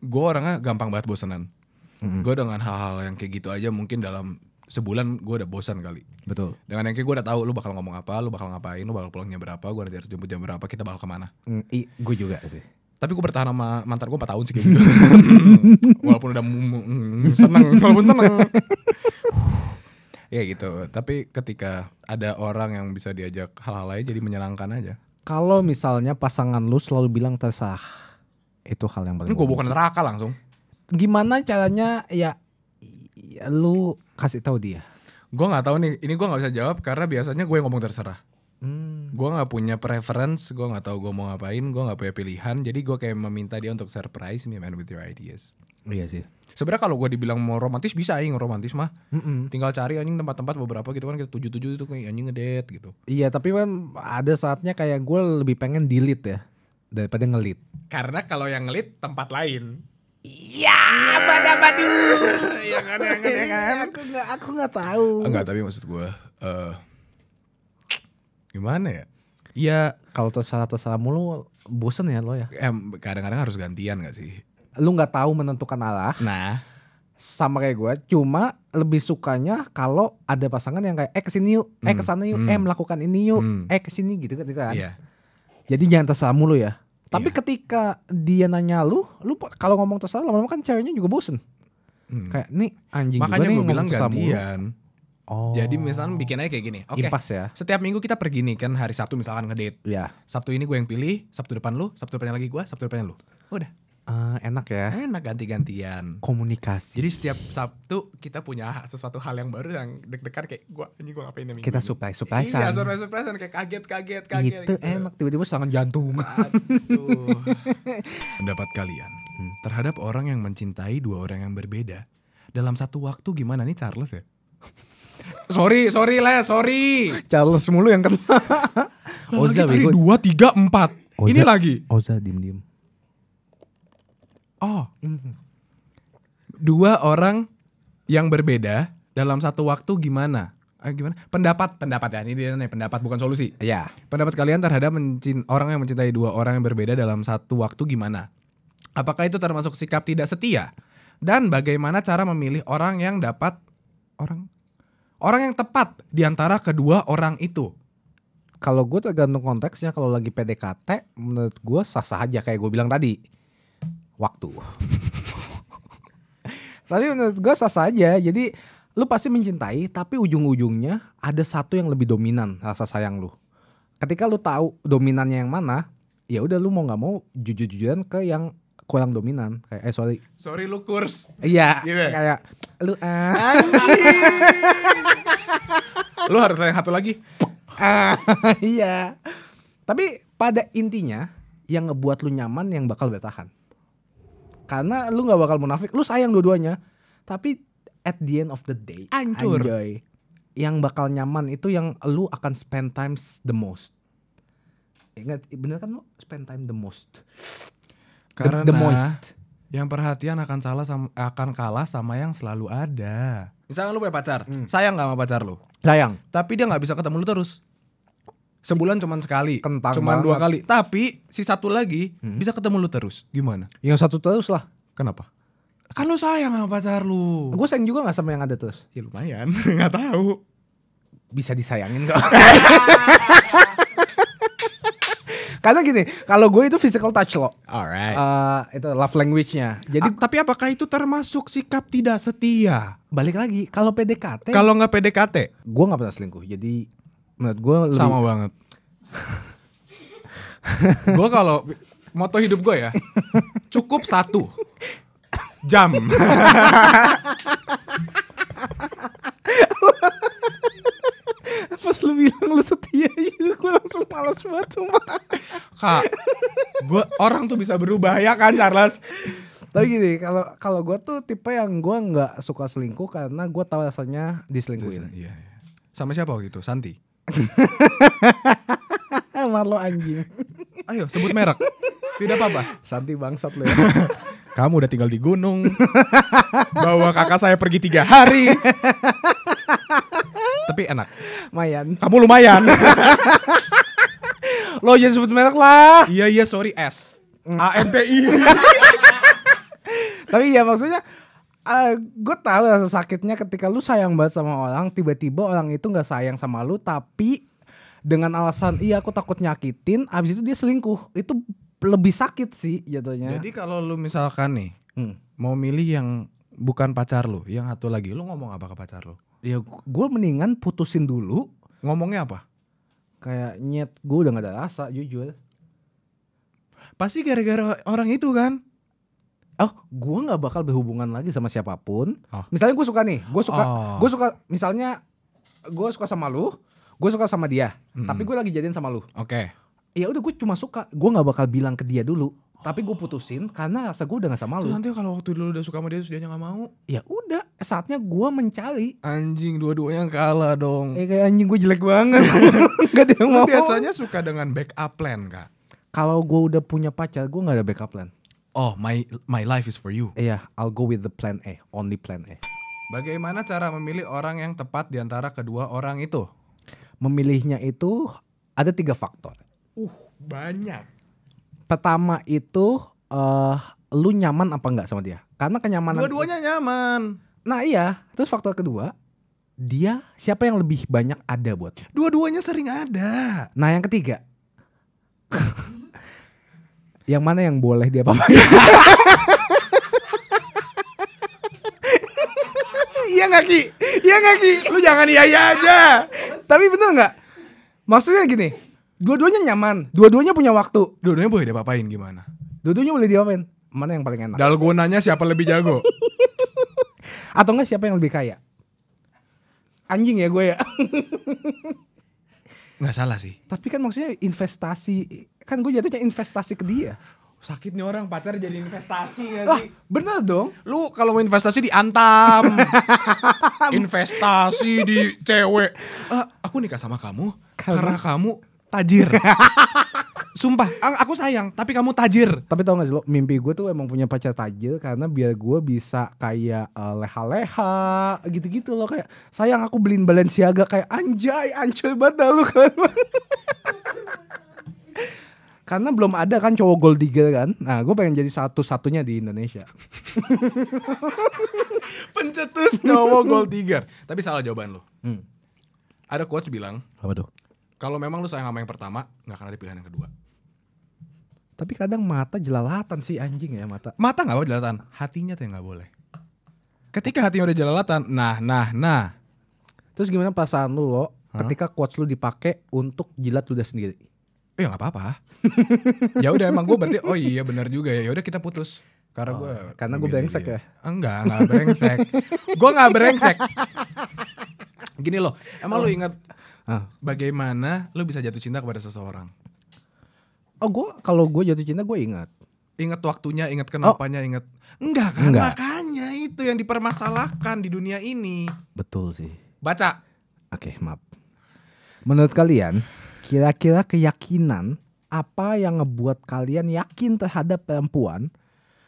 gue orangnya gampang banget bosenan. Mm-hmm. Gue dengan hal-hal yang kayak gitu aja mungkin dalam sebulan gue udah bosan kali. Betul. Dengan yang kayak gue udah tahu lu bakal ngomong apa, lu bakal ngapain, lu bakal pulangnya berapa, gue nanti harus jemput jam berapa, kita bakal kemana. Mm, gue juga sih. Tapi gue bertahan sama mantan gue 4 tahun sih kayak gitu. walaupun udah seneng, walaupun seneng ya gitu tapi ketika ada orang yang bisa diajak hal-hal lain jadi menyenangkan aja kalau misalnya pasangan lu selalu bilang terserah itu hal yang paling ini gue bukan neraka langsung gimana caranya ya, ya lu kasih tahu dia gue nggak tahu nih ini gue nggak bisa jawab karena biasanya gue ngomong terserah hmm. gue gak punya preference gue gak tahu gue mau ngapain gue gak punya pilihan jadi gue kayak meminta dia untuk surprise me man with your ideas Iya sih. Sebenarnya kalau gue dibilang mau romantis bisa aing romantis mah. Mm -mm. Tinggal cari anjing tempat-tempat beberapa gitu kan kita tujuh-tujuh itu kayak anjing ngedet gitu. Iya, tapi kan ada saatnya kayak gue lebih pengen delete ya daripada ngelit. Karena kalau yang ngelit tempat lain. Iya, apa padu. ya kan, ya kan, ya kan. Aku nggak, aku nggak tahu. Enggak, tapi maksud gue, uh, gimana ya? Iya, kalau terserah terserah mulu bosen ya lo ya. Em, kadang-kadang harus gantian gak sih? lu nggak tahu menentukan Allah. Nah, sama kayak gue, cuma lebih sukanya kalau ada pasangan yang kayak eh kesini yuk, eh, hmm. eh kesana yuk, hmm. eh melakukan ini yuk, hmm. eh kesini gitu kan. Gitu kan. Yeah. Jadi jangan terserah mulu ya. Tapi yeah. ketika dia nanya lu, lu kalau ngomong terserah lama-lama kan ceweknya juga bosen. Hmm. Kayak nih anjing Makanya juga nih bilang gantian. Oh. Jadi misalnya bikin aja kayak gini. Oke. Okay. ya. Setiap minggu kita pergi nih kan hari Sabtu misalkan ngedate. Iya. Sabtu ini gue yang pilih, Sabtu depan lu, Sabtu depannya lagi gue, Sabtu depannya lu. Udah. Uh, enak ya. Enak ganti-gantian. Komunikasi. Jadi setiap Sabtu kita punya sesuatu hal yang baru yang deg-degan kayak gua ini gua ngapain ya ini. Kita surprise supaya Iya, surprise supaya kayak kaget kaget kaget. Itu gitu. enak tiba-tiba sangat jantung. Pendapat kalian hmm, terhadap orang yang mencintai dua orang yang berbeda dalam satu waktu gimana nih Charles ya? sorry, sorry Le, sorry. Charles mulu yang kena. Oza, lagi tadi dua, tiga, empat. Ini lagi. Oza, diem-diem. Oh, dua orang yang berbeda dalam satu waktu gimana? Eh, gimana? Pendapat, pendapat ya. Ini dia nih, pendapat bukan solusi. Iya. Pendapat kalian terhadap orang yang mencintai dua orang yang berbeda dalam satu waktu gimana? Apakah itu termasuk sikap tidak setia? Dan bagaimana cara memilih orang yang dapat orang orang yang tepat di antara kedua orang itu? Kalau gue tergantung konteksnya, kalau lagi PDKT, menurut gue sah-sah aja kayak gue bilang tadi waktu. tapi menurut gue sah saja. Jadi lu pasti mencintai, tapi ujung-ujungnya ada satu yang lebih dominan rasa sayang lu. Ketika lu tahu dominannya yang mana, ya udah lu mau nggak mau jujur-jujuran ke yang kurang dominan kayak eh sorry sorry lu kurs iya Yeah. Kan? kayak lu uh. lu harus yang satu lagi uh, iya tapi pada intinya yang ngebuat lu nyaman yang bakal bertahan karena lu nggak bakal munafik lu sayang dua-duanya tapi at the end of the day Ancur. anjoy yang bakal nyaman itu yang lu akan spend times the most ingat bener kan lu spend time the most karena the, the most yang perhatian akan salah sama, akan kalah sama yang selalu ada misalnya lu punya pacar hmm. sayang gak sama pacar lu sayang tapi dia nggak bisa ketemu lu terus Sebulan cuman sekali, Kentang cuman banget. dua kali. Tapi si satu lagi hmm. bisa ketemu lu terus. Gimana? Yang satu terus lah. Kenapa? Kan lu sayang sama pacar lu. Gue sayang juga gak sama yang ada terus. Ya lumayan, nggak tahu. Bisa disayangin kok. Karena gini, kalau gue itu physical touch loh. Alright. Uh, itu love language-nya. Jadi A tapi apakah itu termasuk sikap tidak setia? Balik lagi, kalau PDKT. Kalau nggak PDKT, gue nggak pernah selingkuh. Jadi menurut gue lebih... sama banget gue kalau moto hidup gue ya cukup satu jam pas lu bilang lu setia gue langsung malas banget cuma kak gue orang tuh bisa berubah ya kan Charles tapi gini kalau kalau gue tuh tipe yang gue nggak suka selingkuh karena gue tahu rasanya diselingkuhin iya, iya. sama siapa waktu itu Santi Marlo anjing. Ayo sebut merek. Tidak apa-apa. Santi bangsat lo ya. Kamu udah tinggal di gunung. Bawa kakak saya pergi tiga hari. Tapi enak. Mayan. Kamu lumayan. lo jangan sebut merek lah. Iya iya sorry S. Hmm. A S T I. Tapi ya maksudnya uh, eh, gue tahu rasa sakitnya ketika lu sayang banget sama orang tiba-tiba orang itu nggak sayang sama lu tapi dengan alasan iya aku takut nyakitin abis itu dia selingkuh itu lebih sakit sih jatuhnya jadi kalau lu misalkan nih hmm. mau milih yang bukan pacar lu yang satu lagi lu ngomong apa ke pacar lu ya gue mendingan putusin dulu ngomongnya apa kayak nyet gue udah gak ada rasa jujur pasti gara-gara orang itu kan oh gue nggak bakal berhubungan lagi sama siapapun oh. misalnya gue suka nih gue suka oh. Ah. gue suka misalnya gue suka sama lu gue suka sama dia hmm. tapi gue lagi jadian sama lu oke okay. ya udah gue cuma suka gue nggak bakal bilang ke dia dulu tapi gue putusin karena rasa gue udah gak sama lu. Terus nanti kalau waktu dulu udah suka sama dia terus dia gak mau. Ya udah, saatnya gue mencari. Anjing dua-duanya kalah dong. Eh kayak anjing gue jelek banget. gak ada yang mau. Biasanya suka dengan backup plan kak. Kalau gue udah punya pacar, gue gak ada backup plan oh my my life is for you. Iya, yeah, I'll go with the plan A, only plan A. Bagaimana cara memilih orang yang tepat di antara kedua orang itu? Memilihnya itu ada tiga faktor. Uh, banyak. Pertama itu uh, lu nyaman apa enggak sama dia? Karena kenyamanan. Dua-duanya nyaman. Nah iya, terus faktor kedua dia siapa yang lebih banyak ada buat? Dua-duanya sering ada. Nah yang ketiga Yang mana yang boleh dia pakai? Iya nggak ki? Iya nggak ki? Lu jangan iya iya aja. Tapi bener nggak? Maksudnya gini, dua-duanya nyaman, dua-duanya punya waktu. Dua-duanya boleh diapain gimana? Dua-duanya boleh diapain. Mana yang paling enak? Dalgonanya siapa lebih jago? Atau enggak siapa yang lebih kaya? Anjing ya gue ya. nggak salah sih tapi kan maksudnya investasi kan gue jatuhnya investasi ke dia sakit nih orang pacar jadi investasi gak sih? Lah, bener dong. Lu kalau mau investasi di Antam. investasi di cewek. Uh, aku nikah sama kamu, kamu? karena kamu tajir. Sumpah, aku sayang, tapi kamu tajir. Tapi tau gak sih lo, mimpi gue tuh emang punya pacar tajir karena biar gue bisa kayak uh, leha-leha gitu-gitu loh kayak sayang aku beliin Balenciaga kayak anjay, ancur banget lu kan. karena belum ada kan cowok gold digger kan nah gue pengen jadi satu-satunya di Indonesia pencetus cowok gold digger tapi salah jawaban lo hmm. ada quotes bilang apa tuh kalau memang lu sayang sama yang pertama nggak akan ada pilihan yang kedua tapi kadang mata jelalatan sih anjing ya mata. Mata nggak apa jelalatan, hatinya tuh yang nggak boleh. Ketika hatinya udah jelalatan, nah nah nah. Terus gimana perasaan lu lo huh? ketika quotes lu dipakai untuk jilat lu sendiri? Eh nggak apa-apa. ya udah emang gue berarti oh iya benar juga ya. Ya udah kita putus. Karena oh, gue karena gue brengsek dia. ya. Enggak, enggak brengsek. gue nggak brengsek. Gini loh, emang oh. lu ingat ah. bagaimana lu bisa jatuh cinta kepada seseorang? oh gue kalau gue jatuh cinta gue ingat ingat waktunya ingat oh. kenapanya oh. ingat enggak kan enggak. makanya itu yang dipermasalahkan di dunia ini betul sih baca oke maaf menurut kalian kira-kira keyakinan apa yang ngebuat kalian yakin terhadap perempuan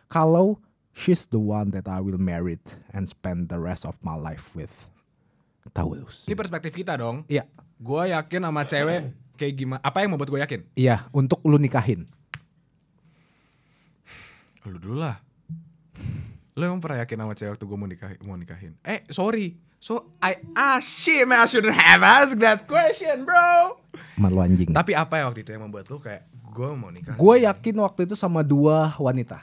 kalau she's the one that I will marry and spend the rest of my life with. Taurus. Ini perspektif kita dong. Iya. Gue yakin sama cewek kayak gimana? Apa yang membuat gue yakin? Iya, untuk lu nikahin. Lu dulu lah. Lu emang pernah yakin sama cewek waktu gue mau nikahin? Mau nikahin? Eh, sorry. So I asked ah, him, I shouldn't have asked that question, bro. Malu anjing. Tapi apa ya waktu itu yang membuat lu kayak gue mau nikah? Gue yakin ini. waktu itu sama dua wanita.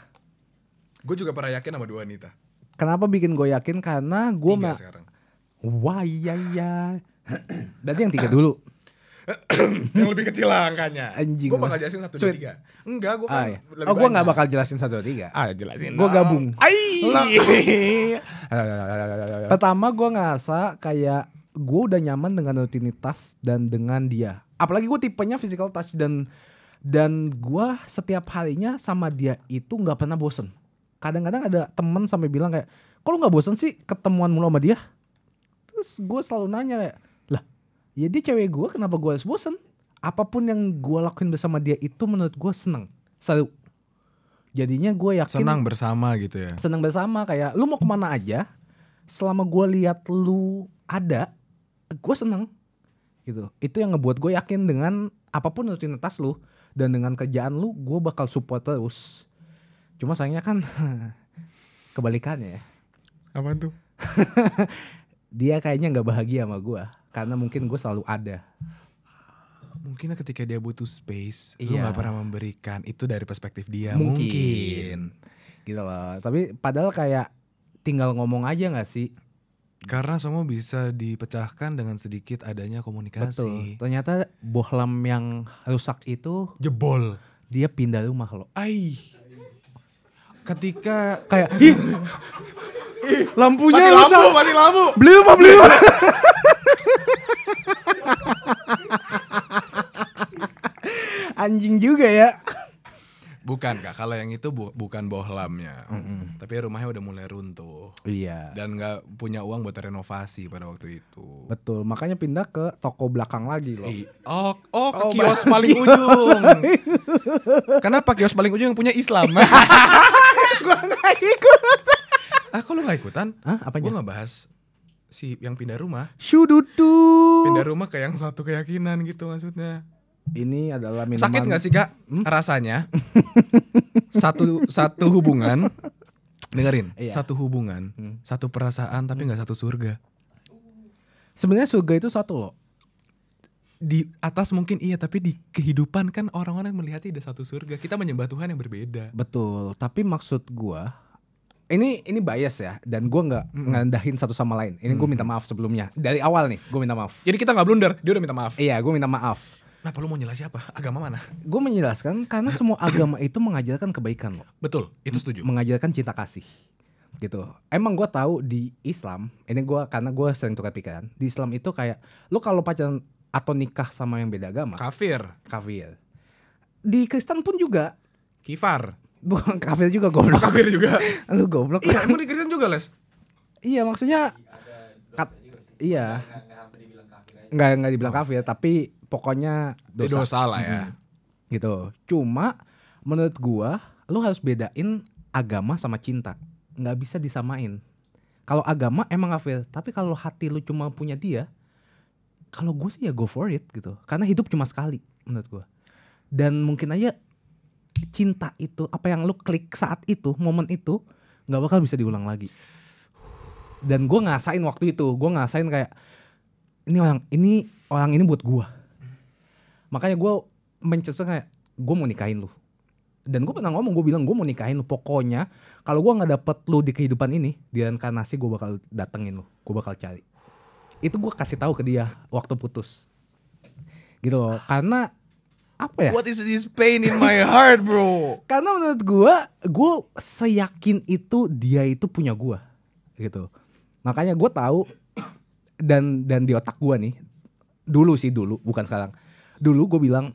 Gue juga pernah yakin sama dua wanita. Kenapa bikin gue yakin? Karena gue mah. Wah iya iya. Berarti yang tiga dulu. yang lebih kecil lah angkanya. Anjing. Gue bakal jelasin satu dua tiga. Enggak, gue ah, kan ah, iya. Oh, gue nggak bakal jelasin satu dua tiga. Ah, ya jelasin. Gue gabung. Ai. Pertama gue ngerasa kayak gue udah nyaman dengan rutinitas dan dengan dia. Apalagi gue tipenya physical touch dan dan gue setiap harinya sama dia itu nggak pernah bosen. Kadang-kadang ada temen sampai bilang kayak, kok lu nggak bosen sih ketemuan mulu sama dia? Terus gue selalu nanya kayak, ya dia cewek gue kenapa gue harus bosen apapun yang gue lakuin bersama dia itu menurut gue seneng selalu jadinya gue yakin senang bersama gitu ya senang bersama kayak lu mau kemana aja selama gue lihat lu ada gue seneng gitu itu yang ngebuat gue yakin dengan apapun rutinitas lu dan dengan kerjaan lu gue bakal support terus cuma sayangnya kan kebalikannya ya. apa tuh dia kayaknya nggak bahagia sama gue karena mungkin gue selalu ada mungkin ketika dia butuh space iya. lu gak pernah memberikan itu dari perspektif dia mungkin. mungkin gitu loh tapi padahal kayak tinggal ngomong aja nggak sih karena semua bisa dipecahkan dengan sedikit adanya komunikasi. Betul. Ternyata bohlam yang rusak itu jebol. Dia pindah rumah loh. Ai. Ketika kayak ih, ih lampunya mati rusak. Lampu, mati lampu. Beli rumah, beli rumah. Anjing juga ya. Bukan kak, kalau yang itu bu bukan bohlamnya, mm -hmm. tapi rumahnya udah mulai runtuh. Iya. Dan nggak punya uang buat renovasi pada waktu itu. Betul, makanya pindah ke toko belakang lagi loh. eh, oh, oh, ke oh, kios paling ujung. Kenapa kios paling ujung yang punya Islam? Gua nggak ikut. Ah, kok lu nggak ikutan? Hah, apanya? Gua nggak bahas si yang pindah rumah. Shududu. Pindah rumah kayak yang satu keyakinan gitu maksudnya ini adalah minuman. Sakit gak sih kak? Hmm? Rasanya satu satu hubungan, dengerin iya. satu hubungan, hmm. satu perasaan tapi nggak hmm. satu surga. Sebenarnya surga itu satu loh. Di atas mungkin iya, tapi di kehidupan kan orang-orang melihatnya ada satu surga. Kita menyembah Tuhan yang berbeda. Betul. Tapi maksud gua ini ini bias ya dan gue nggak mm. ngandahin satu sama lain ini gue minta maaf sebelumnya dari awal nih gue minta maaf jadi kita nggak blunder dia udah minta maaf iya gue minta maaf Nah, lu mau nyela siapa? Agama mana? Gue menjelaskan karena semua agama itu mengajarkan kebaikan loh. Betul, itu setuju. Mengajarkan cinta kasih gitu. Emang gue tahu di Islam, ini gue karena gue sering tukar pikiran. Di Islam itu kayak lo kalau pacaran atau nikah sama yang beda agama. Kafir. Kafir. Di Kristen pun juga. Kifar. Bukan kafir juga goblok. Kafir juga. lu goblok. Iya, emang di Kristen juga, Les? Iya, maksudnya Iya. Gak nggak dibilang kafir, tapi pokoknya ya, dosa, dosa lah ya. Hmm. Gitu. Cuma menurut gua lu harus bedain agama sama cinta. nggak bisa disamain. Kalau agama emang kafir, tapi kalau hati lu cuma punya dia, kalau gue sih ya go for it gitu. Karena hidup cuma sekali menurut gua. Dan mungkin aja cinta itu apa yang lu klik saat itu, momen itu nggak bakal bisa diulang lagi. Dan gue ngasain waktu itu, gue ngasain kayak ini orang ini orang ini buat gue makanya gue mencetus kayak gue mau nikahin lu dan gue pernah ngomong gue bilang gue mau nikahin lu pokoknya kalau gue nggak dapet lu di kehidupan ini di reinkarnasi gue bakal datengin lu gue bakal cari itu gue kasih tahu ke dia waktu putus gitu loh karena apa ya what is this pain in my heart bro karena menurut gue gue seyakin itu dia itu punya gue gitu makanya gue tahu dan dan di otak gue nih dulu sih dulu bukan sekarang dulu gue bilang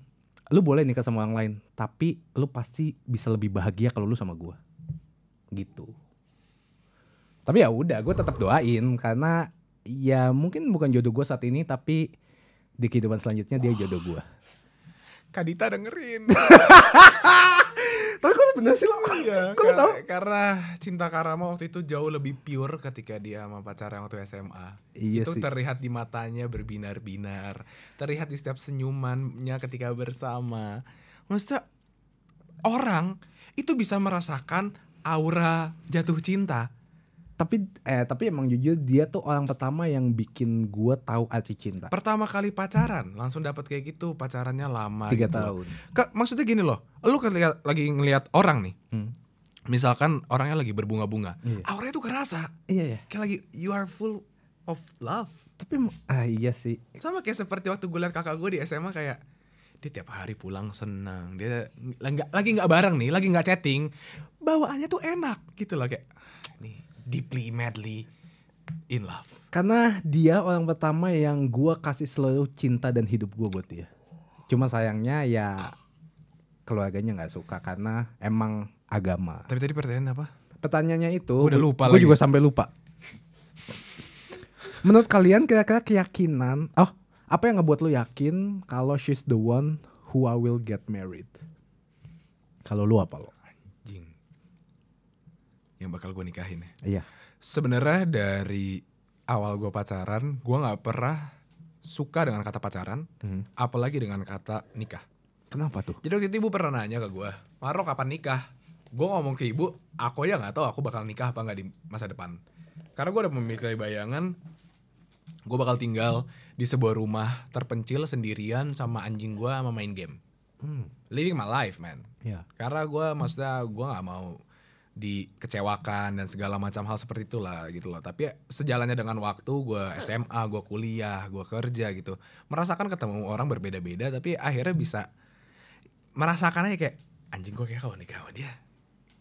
lu boleh nikah sama orang lain tapi lu pasti bisa lebih bahagia kalau lu sama gue gitu tapi ya udah gue tetap doain karena ya mungkin bukan jodoh gue saat ini tapi di kehidupan selanjutnya dia jodoh gue Kadita dengerin Tapi kok bener sih lo? Iya, kok karena, tau? karena cinta Karama waktu itu jauh lebih pure ketika dia sama pacar yang waktu SMA. Iya itu sih. terlihat di matanya berbinar-binar, terlihat di setiap senyumannya ketika bersama. Maksudnya orang itu bisa merasakan aura jatuh cinta tapi eh tapi emang jujur dia tuh orang pertama yang bikin gue tahu arti cinta. Pertama kali pacaran langsung dapat kayak gitu, pacarannya lama tiga gitu. tahun. Ka, maksudnya gini loh. Lu liat, lagi ngelihat orang nih. Hmm. Misalkan orangnya lagi berbunga-bunga. Iya. Auranya tuh kerasa. Iya ya. Kayak lagi you are full of love. Tapi ah iya sih. Sama kayak seperti waktu gue liat kakak gue di SMA kayak dia tiap hari pulang senang. Dia lagi nggak bareng nih, lagi nggak chatting. Bawaannya tuh enak gitu loh kayak deeply madly in love. Karena dia orang pertama yang gue kasih seluruh cinta dan hidup gue buat dia. Cuma sayangnya ya keluarganya nggak suka karena emang agama. Tapi tadi pertanyaan apa? Pertanyaannya itu gua udah lupa gua juga sampai lupa. Menurut kalian kira-kira keyakinan oh apa yang ngebuat lu yakin kalau she's the one who I will get married? Kalau lu apa lo? yang bakal gue nikahin ya. Iya. Sebenarnya dari awal gue pacaran, gue nggak pernah suka dengan kata pacaran, hmm. apalagi dengan kata nikah. Kenapa tuh? Jadi waktu itu ibu pernah nanya ke gue, Maro kapan nikah? Gue ngomong ke ibu, aku ya nggak tahu aku bakal nikah apa nggak di masa depan. Karena gue udah memiliki bayangan, gue bakal tinggal di sebuah rumah terpencil sendirian sama anjing gue sama main game. Hmm. Living my life man. Yeah. Karena gue maksudnya gue nggak mau dikecewakan dan segala macam hal seperti itulah gitu loh tapi ya, sejalannya dengan waktu gue SMA gue kuliah gue kerja gitu merasakan ketemu orang berbeda-beda tapi akhirnya bisa merasakan aja kayak anjing gue kayak kawan nih kawan dia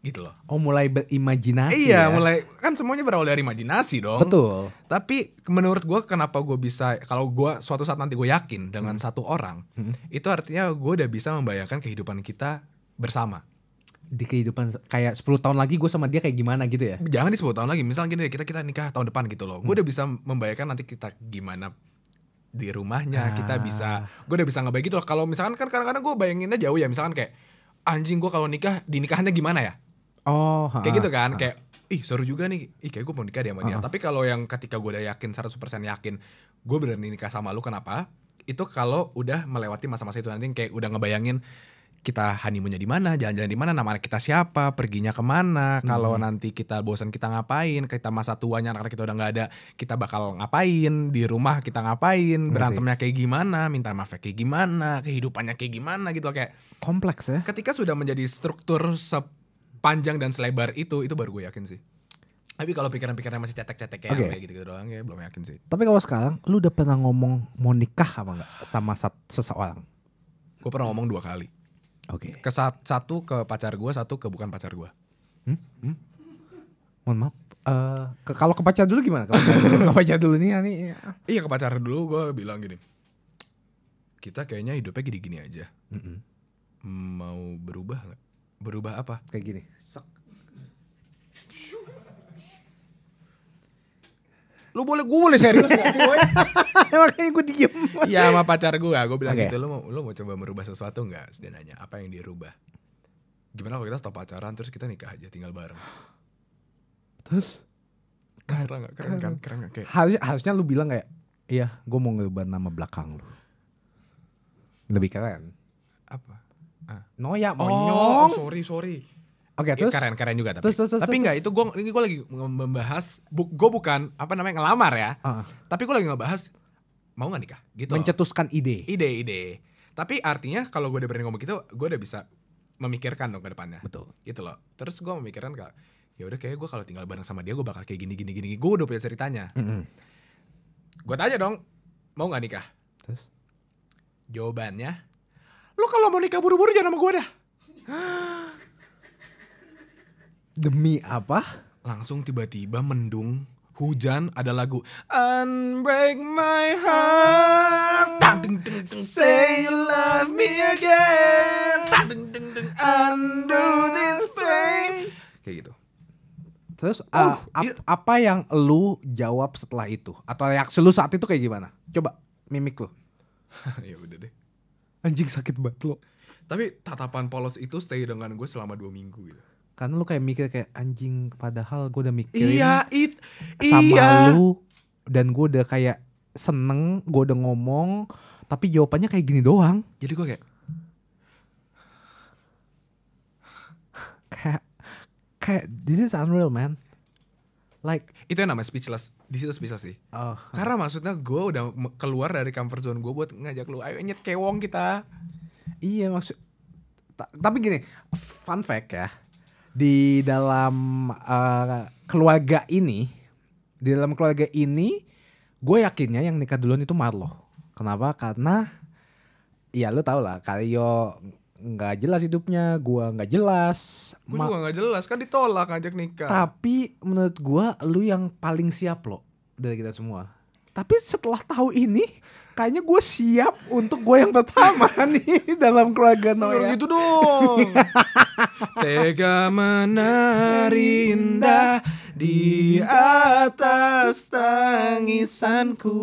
gitu loh oh mulai berimajinasi iya ya? mulai kan semuanya berawal dari imajinasi dong betul tapi menurut gue kenapa gue bisa kalau gue suatu saat nanti gue yakin dengan hmm. satu orang hmm. itu artinya gue udah bisa membayangkan kehidupan kita bersama di kehidupan kayak 10 tahun lagi gue sama dia kayak gimana gitu ya? Jangan di 10 tahun lagi, misalnya gini kita kita nikah tahun depan gitu loh. Hmm. Gue udah bisa membayangkan nanti kita gimana di rumahnya, ah. kita bisa gue udah bisa ngebayang gitu loh. Kalau misalkan kan kadang-kadang gue bayanginnya jauh ya, misalkan kayak anjing gue kalau nikah di nikahannya gimana ya? Oh, ha, kayak gitu kan, ha. kayak ih seru juga nih, ih kayak gue mau nikah dia sama dia. Ha. Tapi kalau yang ketika gue udah yakin 100% yakin gue berani nikah sama lu kenapa? Itu kalau udah melewati masa-masa itu nanti kayak udah ngebayangin kita honeymoonnya di mana, jalan-jalan di mana, nama anak kita siapa, perginya kemana, hmm. kalau nanti kita bosan kita ngapain, kita masa tuanya anak-anak kita udah nggak ada, kita bakal ngapain, di rumah kita ngapain, berantemnya kayak gimana, minta maaf kayak gimana, kehidupannya kayak gimana gitu kayak kompleks ya. Ketika sudah menjadi struktur sepanjang dan selebar itu, itu baru gue yakin sih. Tapi kalau pikiran-pikirannya masih cetek-cetek kayak okay. Ya, gitu-gitu doang ya belum yakin sih. Tapi kalau sekarang lu udah pernah ngomong mau nikah apa enggak sama seseorang? Gue pernah ngomong dua kali. Oke. Okay. Ke satu ke pacar gue, satu ke bukan pacar gue. Hmm? hmm? Mohon maaf. Uh, ke, kalau ke pacar dulu gimana? Ke pacar dulu, ke pacar dulu nih, nih. Iya ke pacar dulu gue bilang gini. Kita kayaknya hidupnya gini-gini aja. Mm -hmm. Mau berubah nggak? Berubah apa? Kayak gini. Sek Lu boleh gue boleh serius sih Makanya gue diem ya sama pacar gue Gue bilang okay. gitu lu mau, lu mau coba merubah sesuatu nggak dia nanya apa yang dirubah Gimana kalau kita stop pacaran terus kita nikah aja tinggal bareng Terus? keren gak? Keren kan? Keren gak? Kayak... Harusnya, harusnya lu bilang kayak Iya gue mau ngubah nama belakang lu Lebih keren Apa? Ah. Noya monyong. Oh, sorry, sorry. Oke, okay, iya, terus keren-keren juga tapi. Terus, terus, tapi enggak itu gue ini gue lagi membahas bu, gue bukan apa namanya ngelamar ya. Uh. Tapi gue lagi ngebahas mau gak nikah gitu. Mencetuskan ide. Ide-ide. Tapi artinya kalau gue udah berani ngomong gitu, gue udah bisa memikirkan dong ke depannya. Betul. Gitu loh. Terus gue memikirkan kayak ya udah kayak gue kalau tinggal bareng sama dia gue bakal kayak gini gini gini. Gue udah punya ceritanya. Mm -hmm. Gue tanya dong, mau gak nikah? Terus jawabannya, lu kalau mau nikah buru-buru jangan sama gue dah. Demi apa? Langsung tiba-tiba mendung, hujan, ada lagu Unbreak my heart. Say you love me again. Undo this pain. Kayak gitu. Terus uh, ap iya. apa yang lu jawab setelah itu? Atau reaksi lu saat itu kayak gimana? Coba mimik lu. ya udah deh. Anjing sakit banget lo. Tapi tatapan polos itu stay dengan gue selama dua minggu gitu karena lu kayak mikir kayak anjing padahal gue udah mikirin iya, it, sama iya. lu dan gue udah kayak seneng gue udah ngomong tapi jawabannya kayak gini doang jadi gue kayak kayak kayak this is unreal man like itu yang namanya speechless di situ speechless sih oh. karena maksudnya gue udah keluar dari comfort zone gue buat ngajak lu ayo nyet kewong kita iya maksud tapi gini fun fact ya di dalam uh, keluarga ini, di dalam keluarga ini, gue yakinnya yang nikah duluan itu Marlo. Kenapa? Karena ya lu tau lah, Kario nggak jelas hidupnya, gue nggak jelas. gue juga nggak jelas kan ditolak ngajak nikah. Tapi menurut gue lu yang paling siap lo dari kita semua. Tapi setelah tahu ini, kayaknya gue siap untuk gue yang pertama nih dalam keluarga Noel. Ya. Gitu dong. Tega menari indah di atas tangisanku.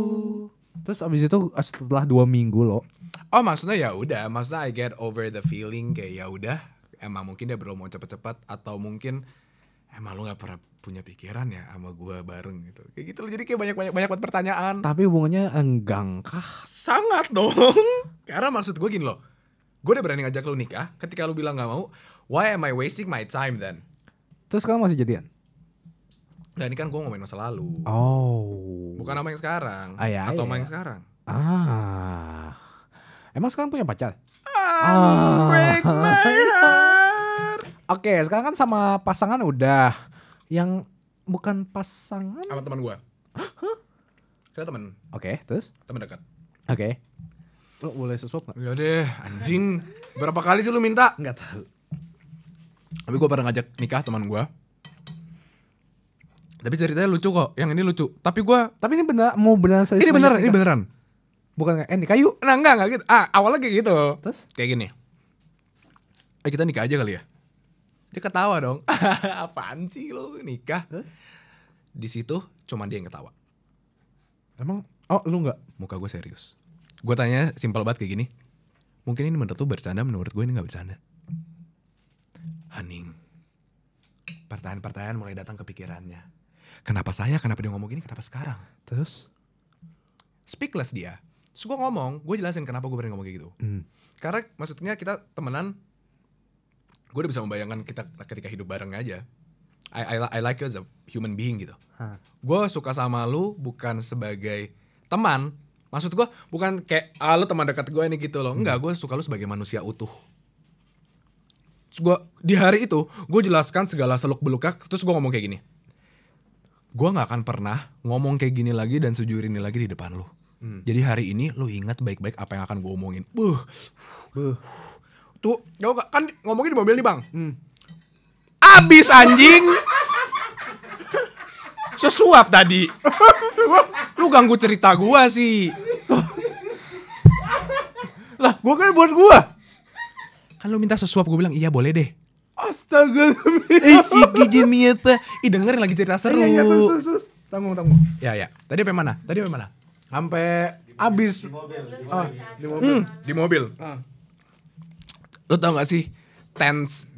Terus abis itu setelah dua minggu loh. Oh maksudnya ya udah, maksudnya I get over the feeling kayak ya udah. Emang mungkin dia belum mau cepet-cepet atau mungkin emang lu gak pernah punya pikiran ya sama gua bareng gitu kayak gitu loh jadi kayak banyak banyak banyak pertanyaan tapi hubungannya enggang kah sangat dong karena maksud gua gini loh gua udah berani ngajak lu nikah ketika lu bilang gak mau why am I wasting my time then terus kamu masih jadian Nah ini kan gue ngomongin masa lalu Oh Bukan sama yang sekarang ah, ya, Atau ya, sama yang ya. sekarang Ah Emang sekarang punya pacar? ah. break ah. Oke, sekarang kan sama pasangan udah. Yang bukan pasangan sama teman gua. Hah? Kita teman. Oke, okay, terus? Teman dekat. Oke. Okay. Lo boleh sesuap gak? Ya deh, anjing. Berapa kali sih lu minta? Enggak tahu. Tapi gua pernah ngajak nikah teman gua. Tapi ceritanya lucu kok. Yang ini lucu. Tapi gua Tapi ini bener mau beneran saya. Ini beneran, ini beneran. Bukan kayak eh, nikah yuk. Nah, enggak, enggak gitu. Ah, awalnya kayak gitu. Terus? Kayak gini. Eh kita nikah aja kali ya. Dia ketawa dong. Apaan sih lo nikah? Di situ cuma dia yang ketawa. Emang oh lu nggak? Muka gue serius. Gue tanya simpel banget kayak gini. Mungkin ini menurut lu bercanda, menurut gue ini nggak bercanda. hening Pertanyaan-pertanyaan mulai datang ke pikirannya. Kenapa saya? Kenapa dia ngomong gini? Kenapa sekarang? Terus? Speakless dia. Terus gue ngomong, gue jelasin kenapa gue berani ngomong kayak gitu. Hmm. Karena maksudnya kita temenan gue udah bisa membayangkan kita ketika hidup bareng aja I I, I like you as a human being gitu huh. gue suka sama lu bukan sebagai teman maksud gue bukan kayak ah, lu teman dekat gue ini gitu loh enggak hmm. gue suka lu sebagai manusia utuh Gue di hari itu gue jelaskan segala seluk beluknya terus gue ngomong kayak gini gue nggak akan pernah ngomong kayak gini lagi dan sejujur ini lagi di depan lu hmm. jadi hari ini lu ingat baik-baik apa yang akan gue omongin buh buh tuh jauh gak kan ngomongin di mobil nih bang hmm. abis anjing sesuap tadi lu ganggu cerita gua sih lah gua kan buat gua kan lu minta sesuap gua bilang iya boleh deh astaga eh iki demi apa ih dengerin lagi cerita seru iya, iya, sus sus tanggung tanggung ya ya tadi apa mana tadi apa mana sampai abis di mobil, di mobil. Oh, ah. di mobil. Hmm. Di mobil. Ah lo tau gak sih tense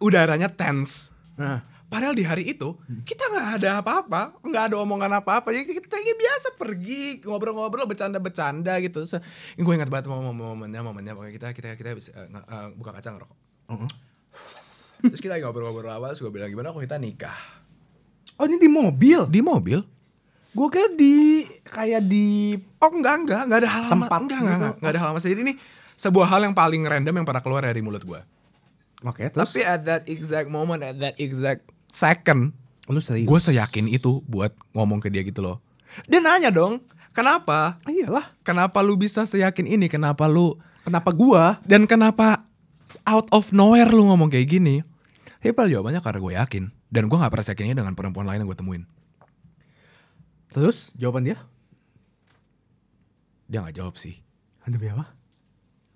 udaranya tense nah. padahal di hari itu kita nggak ada apa-apa nggak ada omongan apa-apa jadi -apa. kita biasa pergi ngobrol-ngobrol bercanda-bercanda gitu so, gue ingat banget momen-momennya momennya pokoknya kita kita kita bisa, uh, eh, uh, eh, buka kacang rokok uh -huh. terus kita ngobrol-ngobrol awal terus gue bilang gimana kok kita nikah oh ini di mobil di mobil gue kayak di kayak di oh enggak enggak enggak ada halaman tempat enggak enggak gitu? enggak, ada halaman jadi ini sebuah hal yang paling random yang pernah keluar dari mulut gue. Oke, okay, Tapi at that exact moment, at that exact second, lu serius? Gue seyakin itu buat ngomong ke dia gitu loh. Dia nanya dong, kenapa? Iyalah. Kenapa lu bisa seyakin ini? Kenapa lu? Kenapa gue? Dan kenapa out of nowhere lu ngomong kayak gini? Ya, Hipal jawabannya karena gue yakin. Dan gue gak pernah yakinnya dengan perempuan lain yang gue temuin. Terus jawaban dia? Dia gak jawab sih. Demi apa?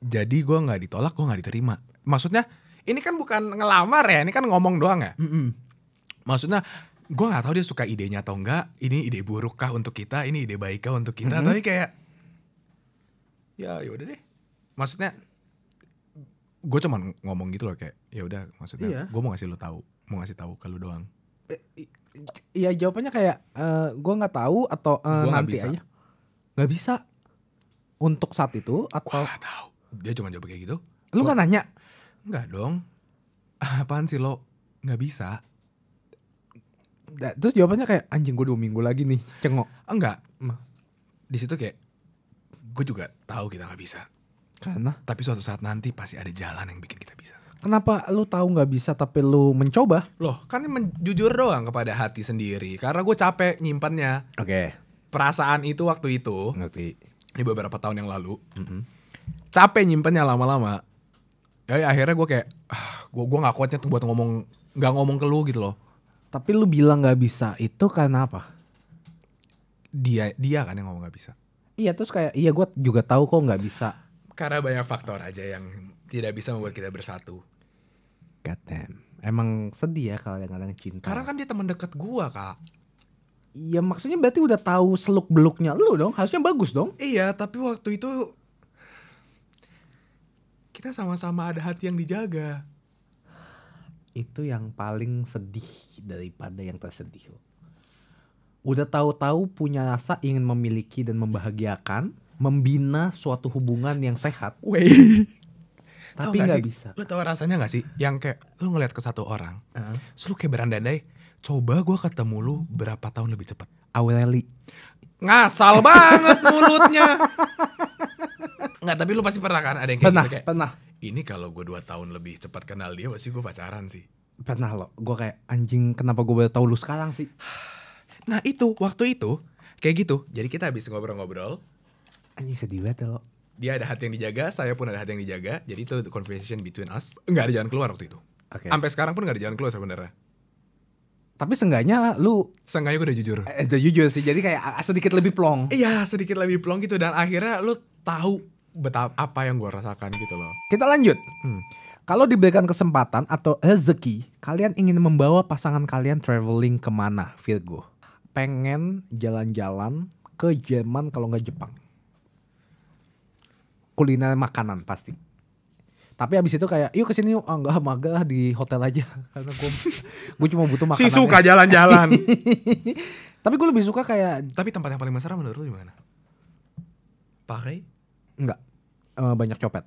jadi gue nggak ditolak gue nggak diterima maksudnya ini kan bukan ngelamar ya ini kan ngomong doang ya mm -mm. maksudnya gue nggak tahu dia suka idenya atau enggak ini ide buruk kah untuk kita ini ide baik kah untuk kita mm -hmm. tapi kayak ya yaudah deh maksudnya gue cuman ngomong gitu loh kayak ya udah maksudnya iya. gue mau ngasih lo tahu mau ngasih tahu ke lu doang eh, Iya jawabannya kayak e, eh, gue nggak tahu atau e, gua nanti gak bisa. aja nggak bisa untuk saat itu atau gua gak tahu dia cuma jawab kayak gitu lu nggak nanya nggak dong ah, apaan sih lo nggak bisa terus jawabannya kayak anjing gue dua minggu lagi nih cengok enggak di situ kayak gue juga tahu kita nggak bisa karena tapi suatu saat nanti pasti ada jalan yang bikin kita bisa Kenapa lu tahu nggak bisa tapi lu mencoba? Loh, kan jujur doang kepada hati sendiri. Karena gue capek nyimpannya. Oke. Okay. Perasaan itu waktu itu. Ngerti. Ini beberapa tahun yang lalu. Mm -hmm capek nyimpennya lama-lama ya, ya akhirnya gue kayak gue ah, gue nggak kuatnya tuh buat ngomong nggak ngomong ke lu gitu loh tapi lu bilang nggak bisa itu karena apa dia dia kan yang ngomong nggak bisa iya terus kayak iya gue juga tahu kok nggak bisa karena banyak faktor aja yang tidak bisa membuat kita bersatu God Emang sedih ya kalau yang kadang cinta. Karena kan dia teman dekat gua, Kak. Iya maksudnya berarti udah tahu seluk beluknya lu dong harusnya bagus dong. Iya tapi waktu itu kita sama-sama ada hati yang dijaga itu yang paling sedih daripada yang tersedih Udah tahu-tahu punya rasa ingin memiliki dan membahagiakan, membina suatu hubungan yang sehat. Wey. Tapi nggak bisa. Lu tahu rasanya nggak sih? Yang kayak lu ngeliat ke satu orang, uh-huh. lu kayak berandai coba gue ketemu lu berapa tahun lebih cepat. Aureli. Ngasal banget mulutnya. Enggak, tapi lu pasti pernah kan ada yang kayak pernah, gitu kayak. Pernah. Ini kalau gue 2 tahun lebih cepat kenal dia pasti gue pacaran sih. Pernah lo gue kayak anjing kenapa gue baru tahu lu sekarang sih. Nah itu waktu itu kayak gitu. Jadi kita habis ngobrol-ngobrol. Anjing sedih banget ya, lo. Dia ada hati yang dijaga, saya pun ada hati yang dijaga. Jadi itu the conversation between us. Enggak ada jalan keluar waktu itu. Okay. Sampai sekarang pun enggak ada jalan keluar sebenarnya. Tapi seenggaknya lu Seenggaknya gue udah jujur eh, Udah jujur sih Jadi kayak sedikit lebih plong Iya sedikit lebih plong gitu Dan akhirnya lu tahu betapa apa yang gue rasakan gitu loh. Kita lanjut. Hmm. Kalau diberikan kesempatan atau rezeki, kalian ingin membawa pasangan kalian traveling kemana, Virgo? Pengen jalan-jalan ke Jerman kalau nggak Jepang. Kuliner makanan pasti. Tapi abis itu kayak, yuk kesini yuk. Oh, ah, enggak, maga di hotel aja. Karena gue, gue cuma butuh makanan. Si suka jalan-jalan. Tapi gue lebih suka kayak... Tapi tempat yang paling besar menurut lu gimana? Pakai? Enggak. Uh, banyak copet.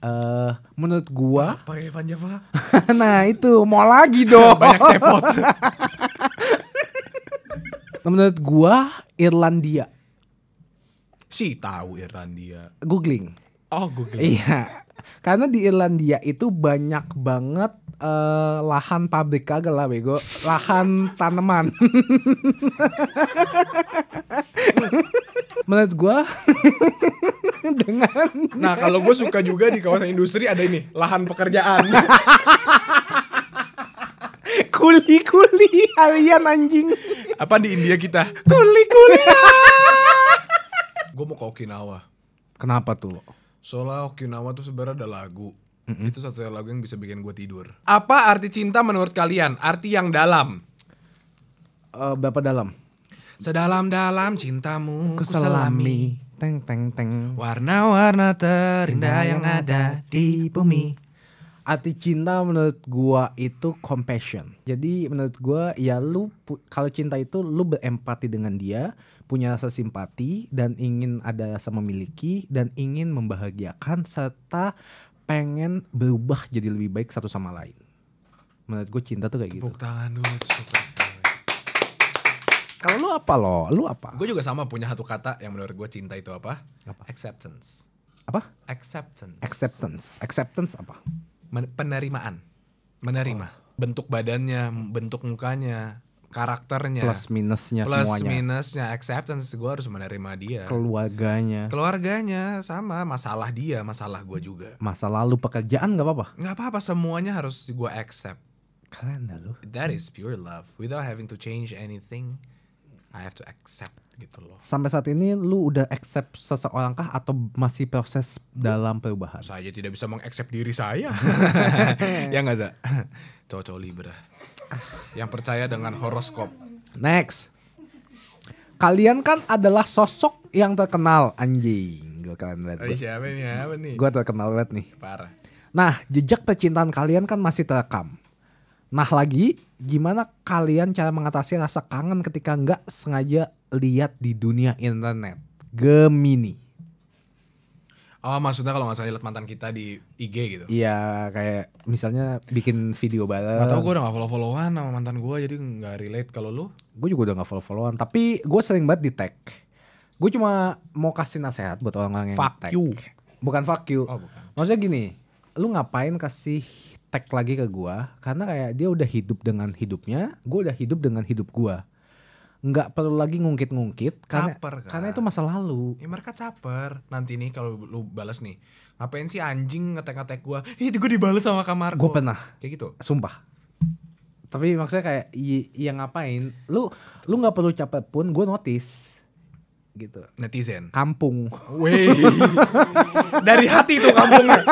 Uh, menurut gua apa ya, Van Java? nah itu mau lagi dong banyak cepot menurut gua Irlandia si tahu Irlandia googling oh googling iya karena di Irlandia itu banyak banget uh, lahan pabrik kagak lah bego lahan tanaman menurut gue dengan nah kalau gue suka juga di kawasan industri ada ini lahan pekerjaan kuli kuli harian anjing apa di India kita kuli kuli gue mau ke Okinawa kenapa tuh soalnya Okinawa tuh sebenarnya ada lagu Mm-hmm. Itu satu lagu yang bisa bikin gue tidur. Apa arti cinta menurut kalian? Arti yang dalam? Uh, berapa dalam? Sedalam-dalam cintamu ku selami. Teng teng teng. Warna-warna terindah yang ada di bumi. Arti cinta menurut gua itu compassion. Jadi menurut gua ya lu kalau cinta itu lu berempati dengan dia, punya rasa simpati dan ingin ada rasa memiliki dan ingin membahagiakan serta pengen berubah jadi lebih baik satu sama lain. Menurut gua cinta tuh kayak gitu. Tepuk gitu. tangan dulu. Tepuk kalau lu apa lo? Lu apa? Gue juga sama punya satu kata yang menurut gue cinta itu apa? Apa? Acceptance. Apa? Acceptance. Acceptance. Acceptance apa? Men penerimaan. Menerima. Oh. Bentuk badannya, bentuk mukanya, karakternya. Plus minusnya plus semuanya. Plus minusnya acceptance gue harus menerima dia. Keluarganya. Keluarganya sama masalah dia, masalah gue juga. Masa lalu pekerjaan gak apa-apa? Gak apa-apa semuanya harus gue accept. Keren dah lu. That is pure love without having to change anything I have to accept gitu loh. Sampai saat ini lu udah accept seseorang kah atau masih proses lu, dalam perubahan? Saya tidak bisa mengaccept diri saya. ya nggak ada. Cocok Libra. Yang percaya dengan horoskop. Next. Kalian kan adalah sosok yang terkenal anjing. Gue keren banget. Gua. Eh, siapa nih? Apa nih? Gue terkenal banget nih. Parah. Nah, jejak percintaan kalian kan masih terekam. Nah lagi gimana kalian cara mengatasi rasa kangen ketika nggak sengaja lihat di dunia internet? Gemini. Oh maksudnya kalau nggak salah lihat mantan kita di IG gitu? Iya kayak misalnya bikin video bareng. Gak tau gue udah nggak follow-followan sama mantan gue jadi nggak relate kalau lu? Gue juga udah nggak follow-followan tapi gue sering banget di tag. Gue cuma mau kasih nasihat buat orang-orang yang fuck you. Bukan fuck you. Oh, bukan. Maksudnya gini, lu ngapain kasih tag lagi ke gua karena kayak dia udah hidup dengan hidupnya gua udah hidup dengan hidup gua nggak perlu lagi ngungkit-ngungkit karena caper, kan? karena itu masa lalu ya, mereka caper nanti nih kalau lu balas nih ngapain sih anjing ngetek-ngetek gue itu gue dibales sama kamar gua pernah kayak gitu sumpah tapi maksudnya kayak yang ngapain lu lu nggak perlu capek pun gua notice gitu. Netizen. Kampung. Wih. Dari hati tuh kampungnya.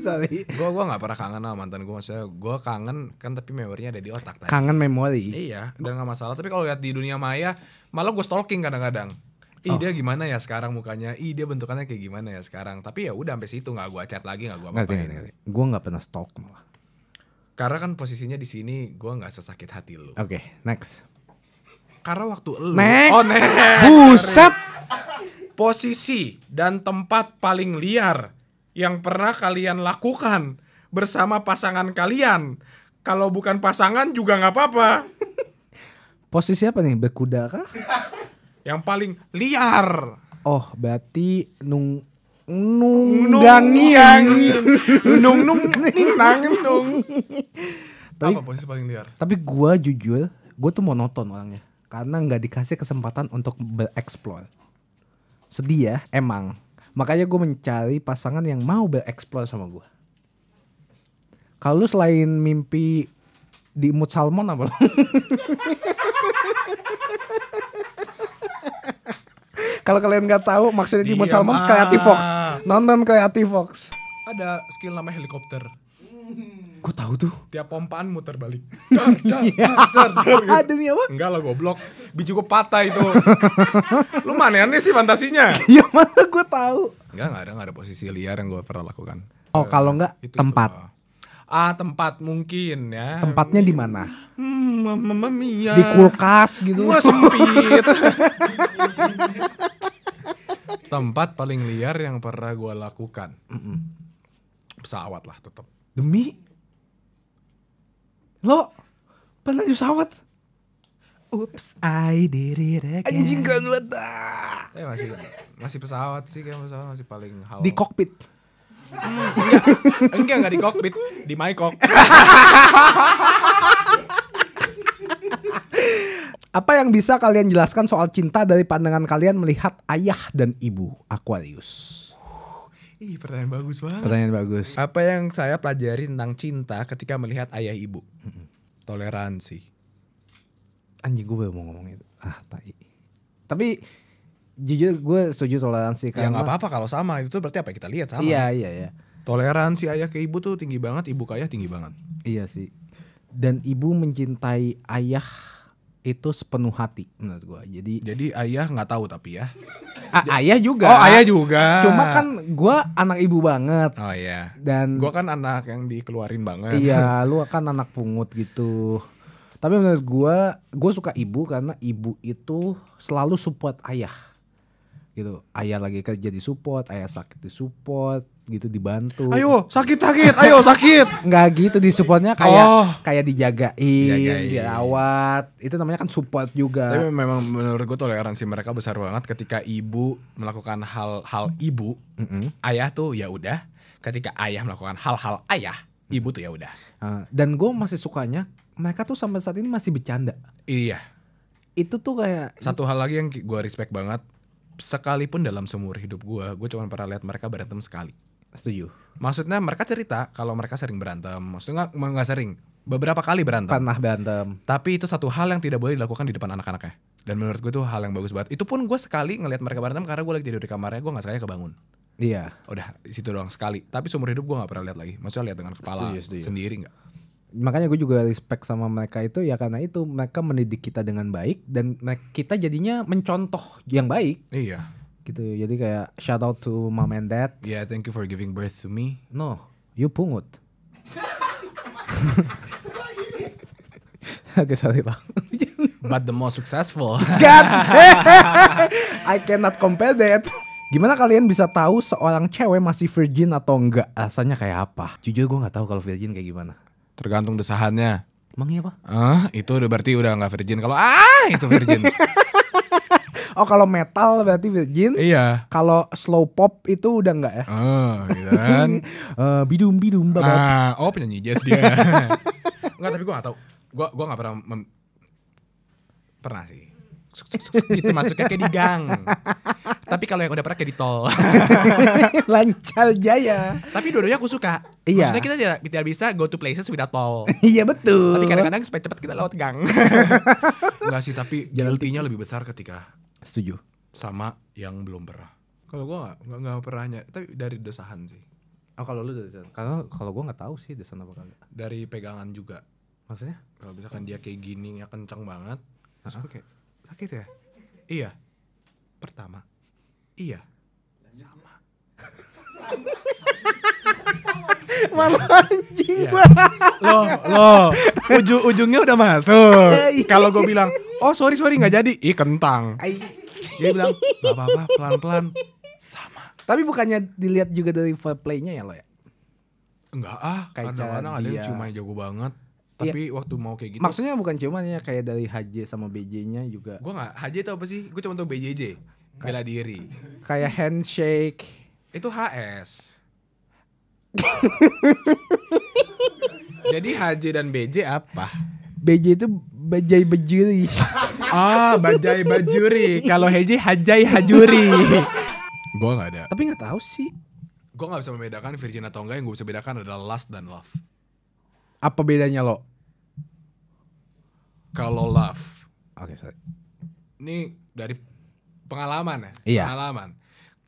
Sorry. Gua gua nggak pernah kangen sama mantan gua. Maksudnya gua kangen kan tapi memorinya ada di otak tadi. Kangen memori. Iya, udah nggak masalah. Tapi kalau lihat di dunia maya, malah gue stalking kadang-kadang. Ih oh. dia gimana ya sekarang mukanya? Ih dia bentukannya kayak gimana ya sekarang? Tapi ya udah sampai situ nggak gue chat lagi, nggak gua apa apa Gue nggak pernah stalk malah. Karena kan posisinya di sini gua nggak sesakit hati lu. Oke, okay, next karena waktu lu next. oh next buset posisi dan tempat paling liar yang pernah kalian lakukan bersama pasangan kalian kalau bukan pasangan juga nggak apa-apa posisi apa nih berkuda kah yang paling liar oh berarti nung nung nung nung nang nung nung nung posisi paling liar tapi nung jujur gue tuh monoton orangnya karena nggak dikasih kesempatan untuk bereksplor. Sedih ya, emang. Makanya gue mencari pasangan yang mau bereksplor sama gue. Kalau lu selain mimpi di mut salmon apa? Kalau kalian nggak tahu maksudnya di mut iya, salmon kreatif fox. Nonton kayak fox. Ada skill namanya helikopter. Gue tahu tuh. Tiap pompaan muter balik. Dar, dar, dar, iya. dar, dar gitu. Demi apa? Enggak lah goblok. Biji gue patah itu. Lu mana aneh sih fantasinya? Iya mana gue tahu. Enggak, enggak ada enggak ada posisi liar yang gue pernah lakukan. Oh, kalau enggak itu, tempat. Itu, Ah, tempat mungkin ya. Tempatnya di mana? Hmm, mamma mia. Di kulkas gitu. Wah, sempit. tempat paling liar yang pernah gue lakukan. Mm -mm. Pesawat lah tetap. Demi Lo pernah di pesawat? Oops, I did it again. Anjing kan banget. Eh, masih masih pesawat sih kayak pesawat masih paling hal. Di kokpit. Hmm, enggak, enggak enggak di kokpit, di my kok. Apa yang bisa kalian jelaskan soal cinta dari pandangan kalian melihat ayah dan ibu Aquarius? Ih, pertanyaan bagus banget. Pertanyaan bagus. Apa yang saya pelajari tentang cinta ketika melihat ayah ibu? Toleransi. Anjing gue mau ngomong itu. Ah, tai. Tapi jujur gue setuju toleransi karena ya nggak apa-apa kalau sama itu berarti apa yang kita lihat sama iya iya iya toleransi ayah ke ibu tuh tinggi banget ibu ke ayah tinggi banget iya sih dan ibu mencintai ayah itu sepenuh hati menurut gua. Jadi Jadi ayah nggak tahu tapi ya. A ayah juga. Oh, ayah juga. Cuma kan gua anak ibu banget. Oh iya. Dan gua kan anak yang dikeluarin banget. Iya, lu kan anak pungut gitu. Tapi menurut gua, gua suka ibu karena ibu itu selalu support ayah gitu ayah lagi kerja di support ayah sakit di support gitu dibantu. Ayo sakit sakit, ayo sakit. Enggak gitu di supportnya kayak oh. kayak dijagain, Jagain. dirawat. Itu namanya kan support juga. Tapi memang menurut gue toleransi mereka besar banget ketika ibu melakukan hal-hal ibu, mm -hmm. ayah tuh ya udah. Ketika ayah melakukan hal-hal ayah, ibu tuh ya udah. Ah, dan gue masih sukanya mereka tuh sampai saat ini masih bercanda. Iya. Itu tuh kayak satu hal lagi yang gue respect banget sekalipun dalam seumur hidup gue, gue cuma pernah lihat mereka berantem sekali. Setuju. Maksudnya mereka cerita kalau mereka sering berantem. Maksudnya nggak nggak sering, beberapa kali berantem. Pernah berantem. Tapi itu satu hal yang tidak boleh dilakukan di depan anak-anaknya. Dan menurut gue itu hal yang bagus banget. Itu pun gue sekali ngelihat mereka berantem karena gue lagi tidur di kamarnya, gue nggak sekali kebangun. Iya. Udah situ doang sekali. Tapi seumur hidup gue nggak pernah lihat lagi. Maksudnya lihat dengan kepala setuju, setuju. sendiri nggak? Makanya gue juga respect sama mereka itu ya karena itu mereka mendidik kita dengan baik dan kita jadinya mencontoh yang baik. Iya gitu jadi kayak shout out to mom and dad yeah thank you for giving birth to me no you pungut Oke, sorry lah. But the most successful. God, I cannot compare that. Gimana kalian bisa tahu seorang cewek masih virgin atau enggak? Rasanya kayak apa? Jujur gue nggak tahu kalau virgin kayak gimana. Tergantung desahannya. Emang iya pak? Ah, uh, itu udah berarti udah gak virgin. Kalau ah itu virgin. Oh kalau metal berarti Virgin. Iya. Kalau slow pop itu udah enggak ya? Oh, gitu kan. uh, bidum bidum babat. Ah, oh penyanyi jazz dia. enggak tapi gue gak tahu. Gue gue gak pernah pernah sih. Itu masuknya kayak di gang. Tapi kalau yang udah pernah kayak di tol. Lancar jaya. Tapi dua-duanya aku suka. Iya. Maksudnya kita tidak, tidak bisa go to places without tol. iya betul. Tapi kadang-kadang supaya cepat kita lewat gang. Enggak sih, tapi guilty-nya gitu. lebih besar ketika Setuju. Sama yang belum pernah. Kalau gue nggak nggak nanya, tapi dari desahan sih. Oh kalau lu dari karena kalau gue nggak tahu sih desahan apa kagak. Dari pegangan juga. Maksudnya? Kalau misalkan dia kayak gini ya kencang banget, terus gue kayak sakit ya? Iya. Pertama. Iya. sama. malu anjing iya. gua. Lo, lo, ujung ujungnya udah masuk. Iya, iya. Kalau gue bilang, oh sorry sorry nggak jadi, ih kentang. Dia bilang, nggak apa-apa, pelan-pelan, sama. Tapi bukannya dilihat juga dari playnya ya lo ya? Enggak ah, kadang-kadang ada yang cuma jago banget. Tapi iya. waktu mau kayak gitu Maksudnya bukan cuma ya Kayak dari HJ sama BJ-nya juga Gue gak HJ tau apa sih Gue cuma tau BJJ Bela diri Kayak handshake Itu HS jadi HJ dan BJ apa? BJ itu bajai bajuri. ah, bajai bajuri. Kalau HJ hajai hajuri. Gua nggak ada. Tapi nggak tahu sih. Gua nggak bisa membedakan virgin atau enggak. Yang gue bisa bedakan adalah lust dan love. Apa bedanya lo? Kalau love. Oke, okay, sorry. Ini dari pengalaman ya. Iya. Pengalaman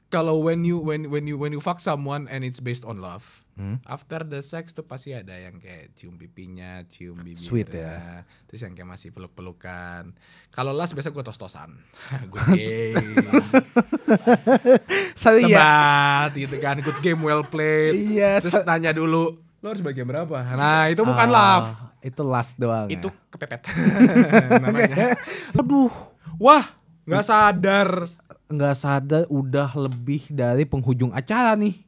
kalau when you when when you when you fuck someone and it's based on love hmm? after the sex tuh pasti ada yang kayak cium pipinya cium bibirnya Sweet, ya. terus yang kayak masih peluk pelukan kalau last biasa gue tos tosan good game sebat, sebat gitu kan good game well played iya, terus nanya dulu lo harus bagian berapa nah itu bukan uh, love itu last doang itu ya? kepepet namanya aduh wah nggak sadar nggak sadar udah lebih dari penghujung acara nih.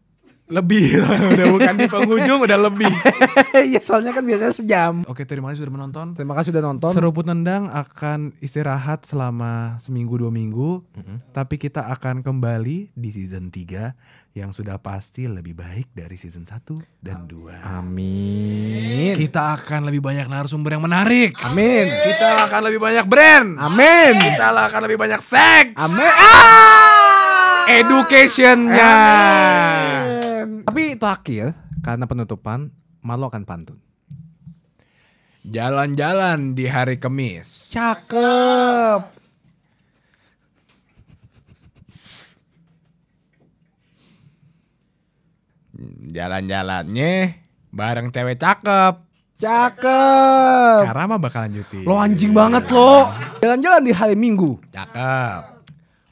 Lebih, udah bukan di penghujung udah lebih. ya soalnya kan biasanya sejam. Oke terima kasih sudah menonton. Terima kasih sudah nonton. Seruput Nendang akan istirahat selama seminggu dua minggu. Mm -hmm. Tapi kita akan kembali di season 3 yang sudah pasti lebih baik dari season 1 dan 2. Amin. Kita akan lebih banyak narasumber yang menarik. Amin. Kita akan lebih banyak brand. Amin. Kita akan lebih banyak seks. Amin. Ah! ah! Educationnya. Amin. Tapi akhir karena penutupan, malu akan pantun. Jalan-jalan di hari Kamis. Cakep. Jalan-jalannya bareng cewek cakep. Cakep. Karama bakal lanjutin. Lo anjing banget lo. Jalan-jalan di hari Minggu. Cakep.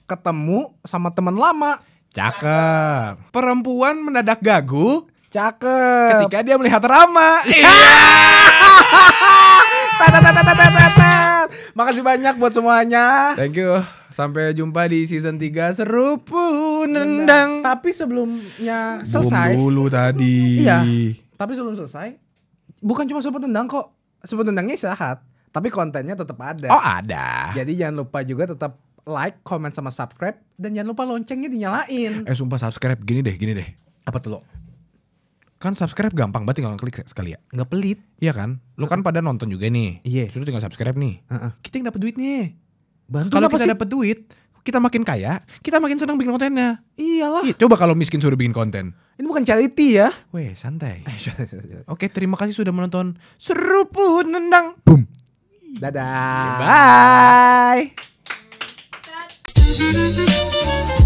Ketemu sama teman lama. Cakep. Perempuan mendadak gagu. Cakep. Ketika dia melihat Rama. Iya. Makasih banyak buat semuanya. Thank you. Sampai jumpa di season 3 seru pun rendang. Tapi sebelumnya selesai. Bum dulu tadi. Iya. Tapi sebelum selesai, bukan cuma sobat tendang kok. Sobat tendangnya istirahat, tapi kontennya tetap ada. Oh, ada. Jadi jangan lupa juga tetap like, comment sama subscribe dan jangan lupa loncengnya dinyalain. Eh sumpah subscribe gini deh, gini deh. Apa tuh lo? kan subscribe gampang banget tinggal klik sekali ya nggak pelit iya kan lu kan pada nonton juga nih iya sudah tinggal subscribe nih uh -uh. kita yang dapat duitnya bantu kalau kita dapat duit kita makin kaya, kita makin senang bikin kontennya. Iyalah. Iya, coba kalau miskin suruh bikin konten. Ini bukan charity ya. Weh, santai. Eh, Oke, terima kasih sudah menonton Seruput Nendang. Boom. Dadah. Bye. Bye.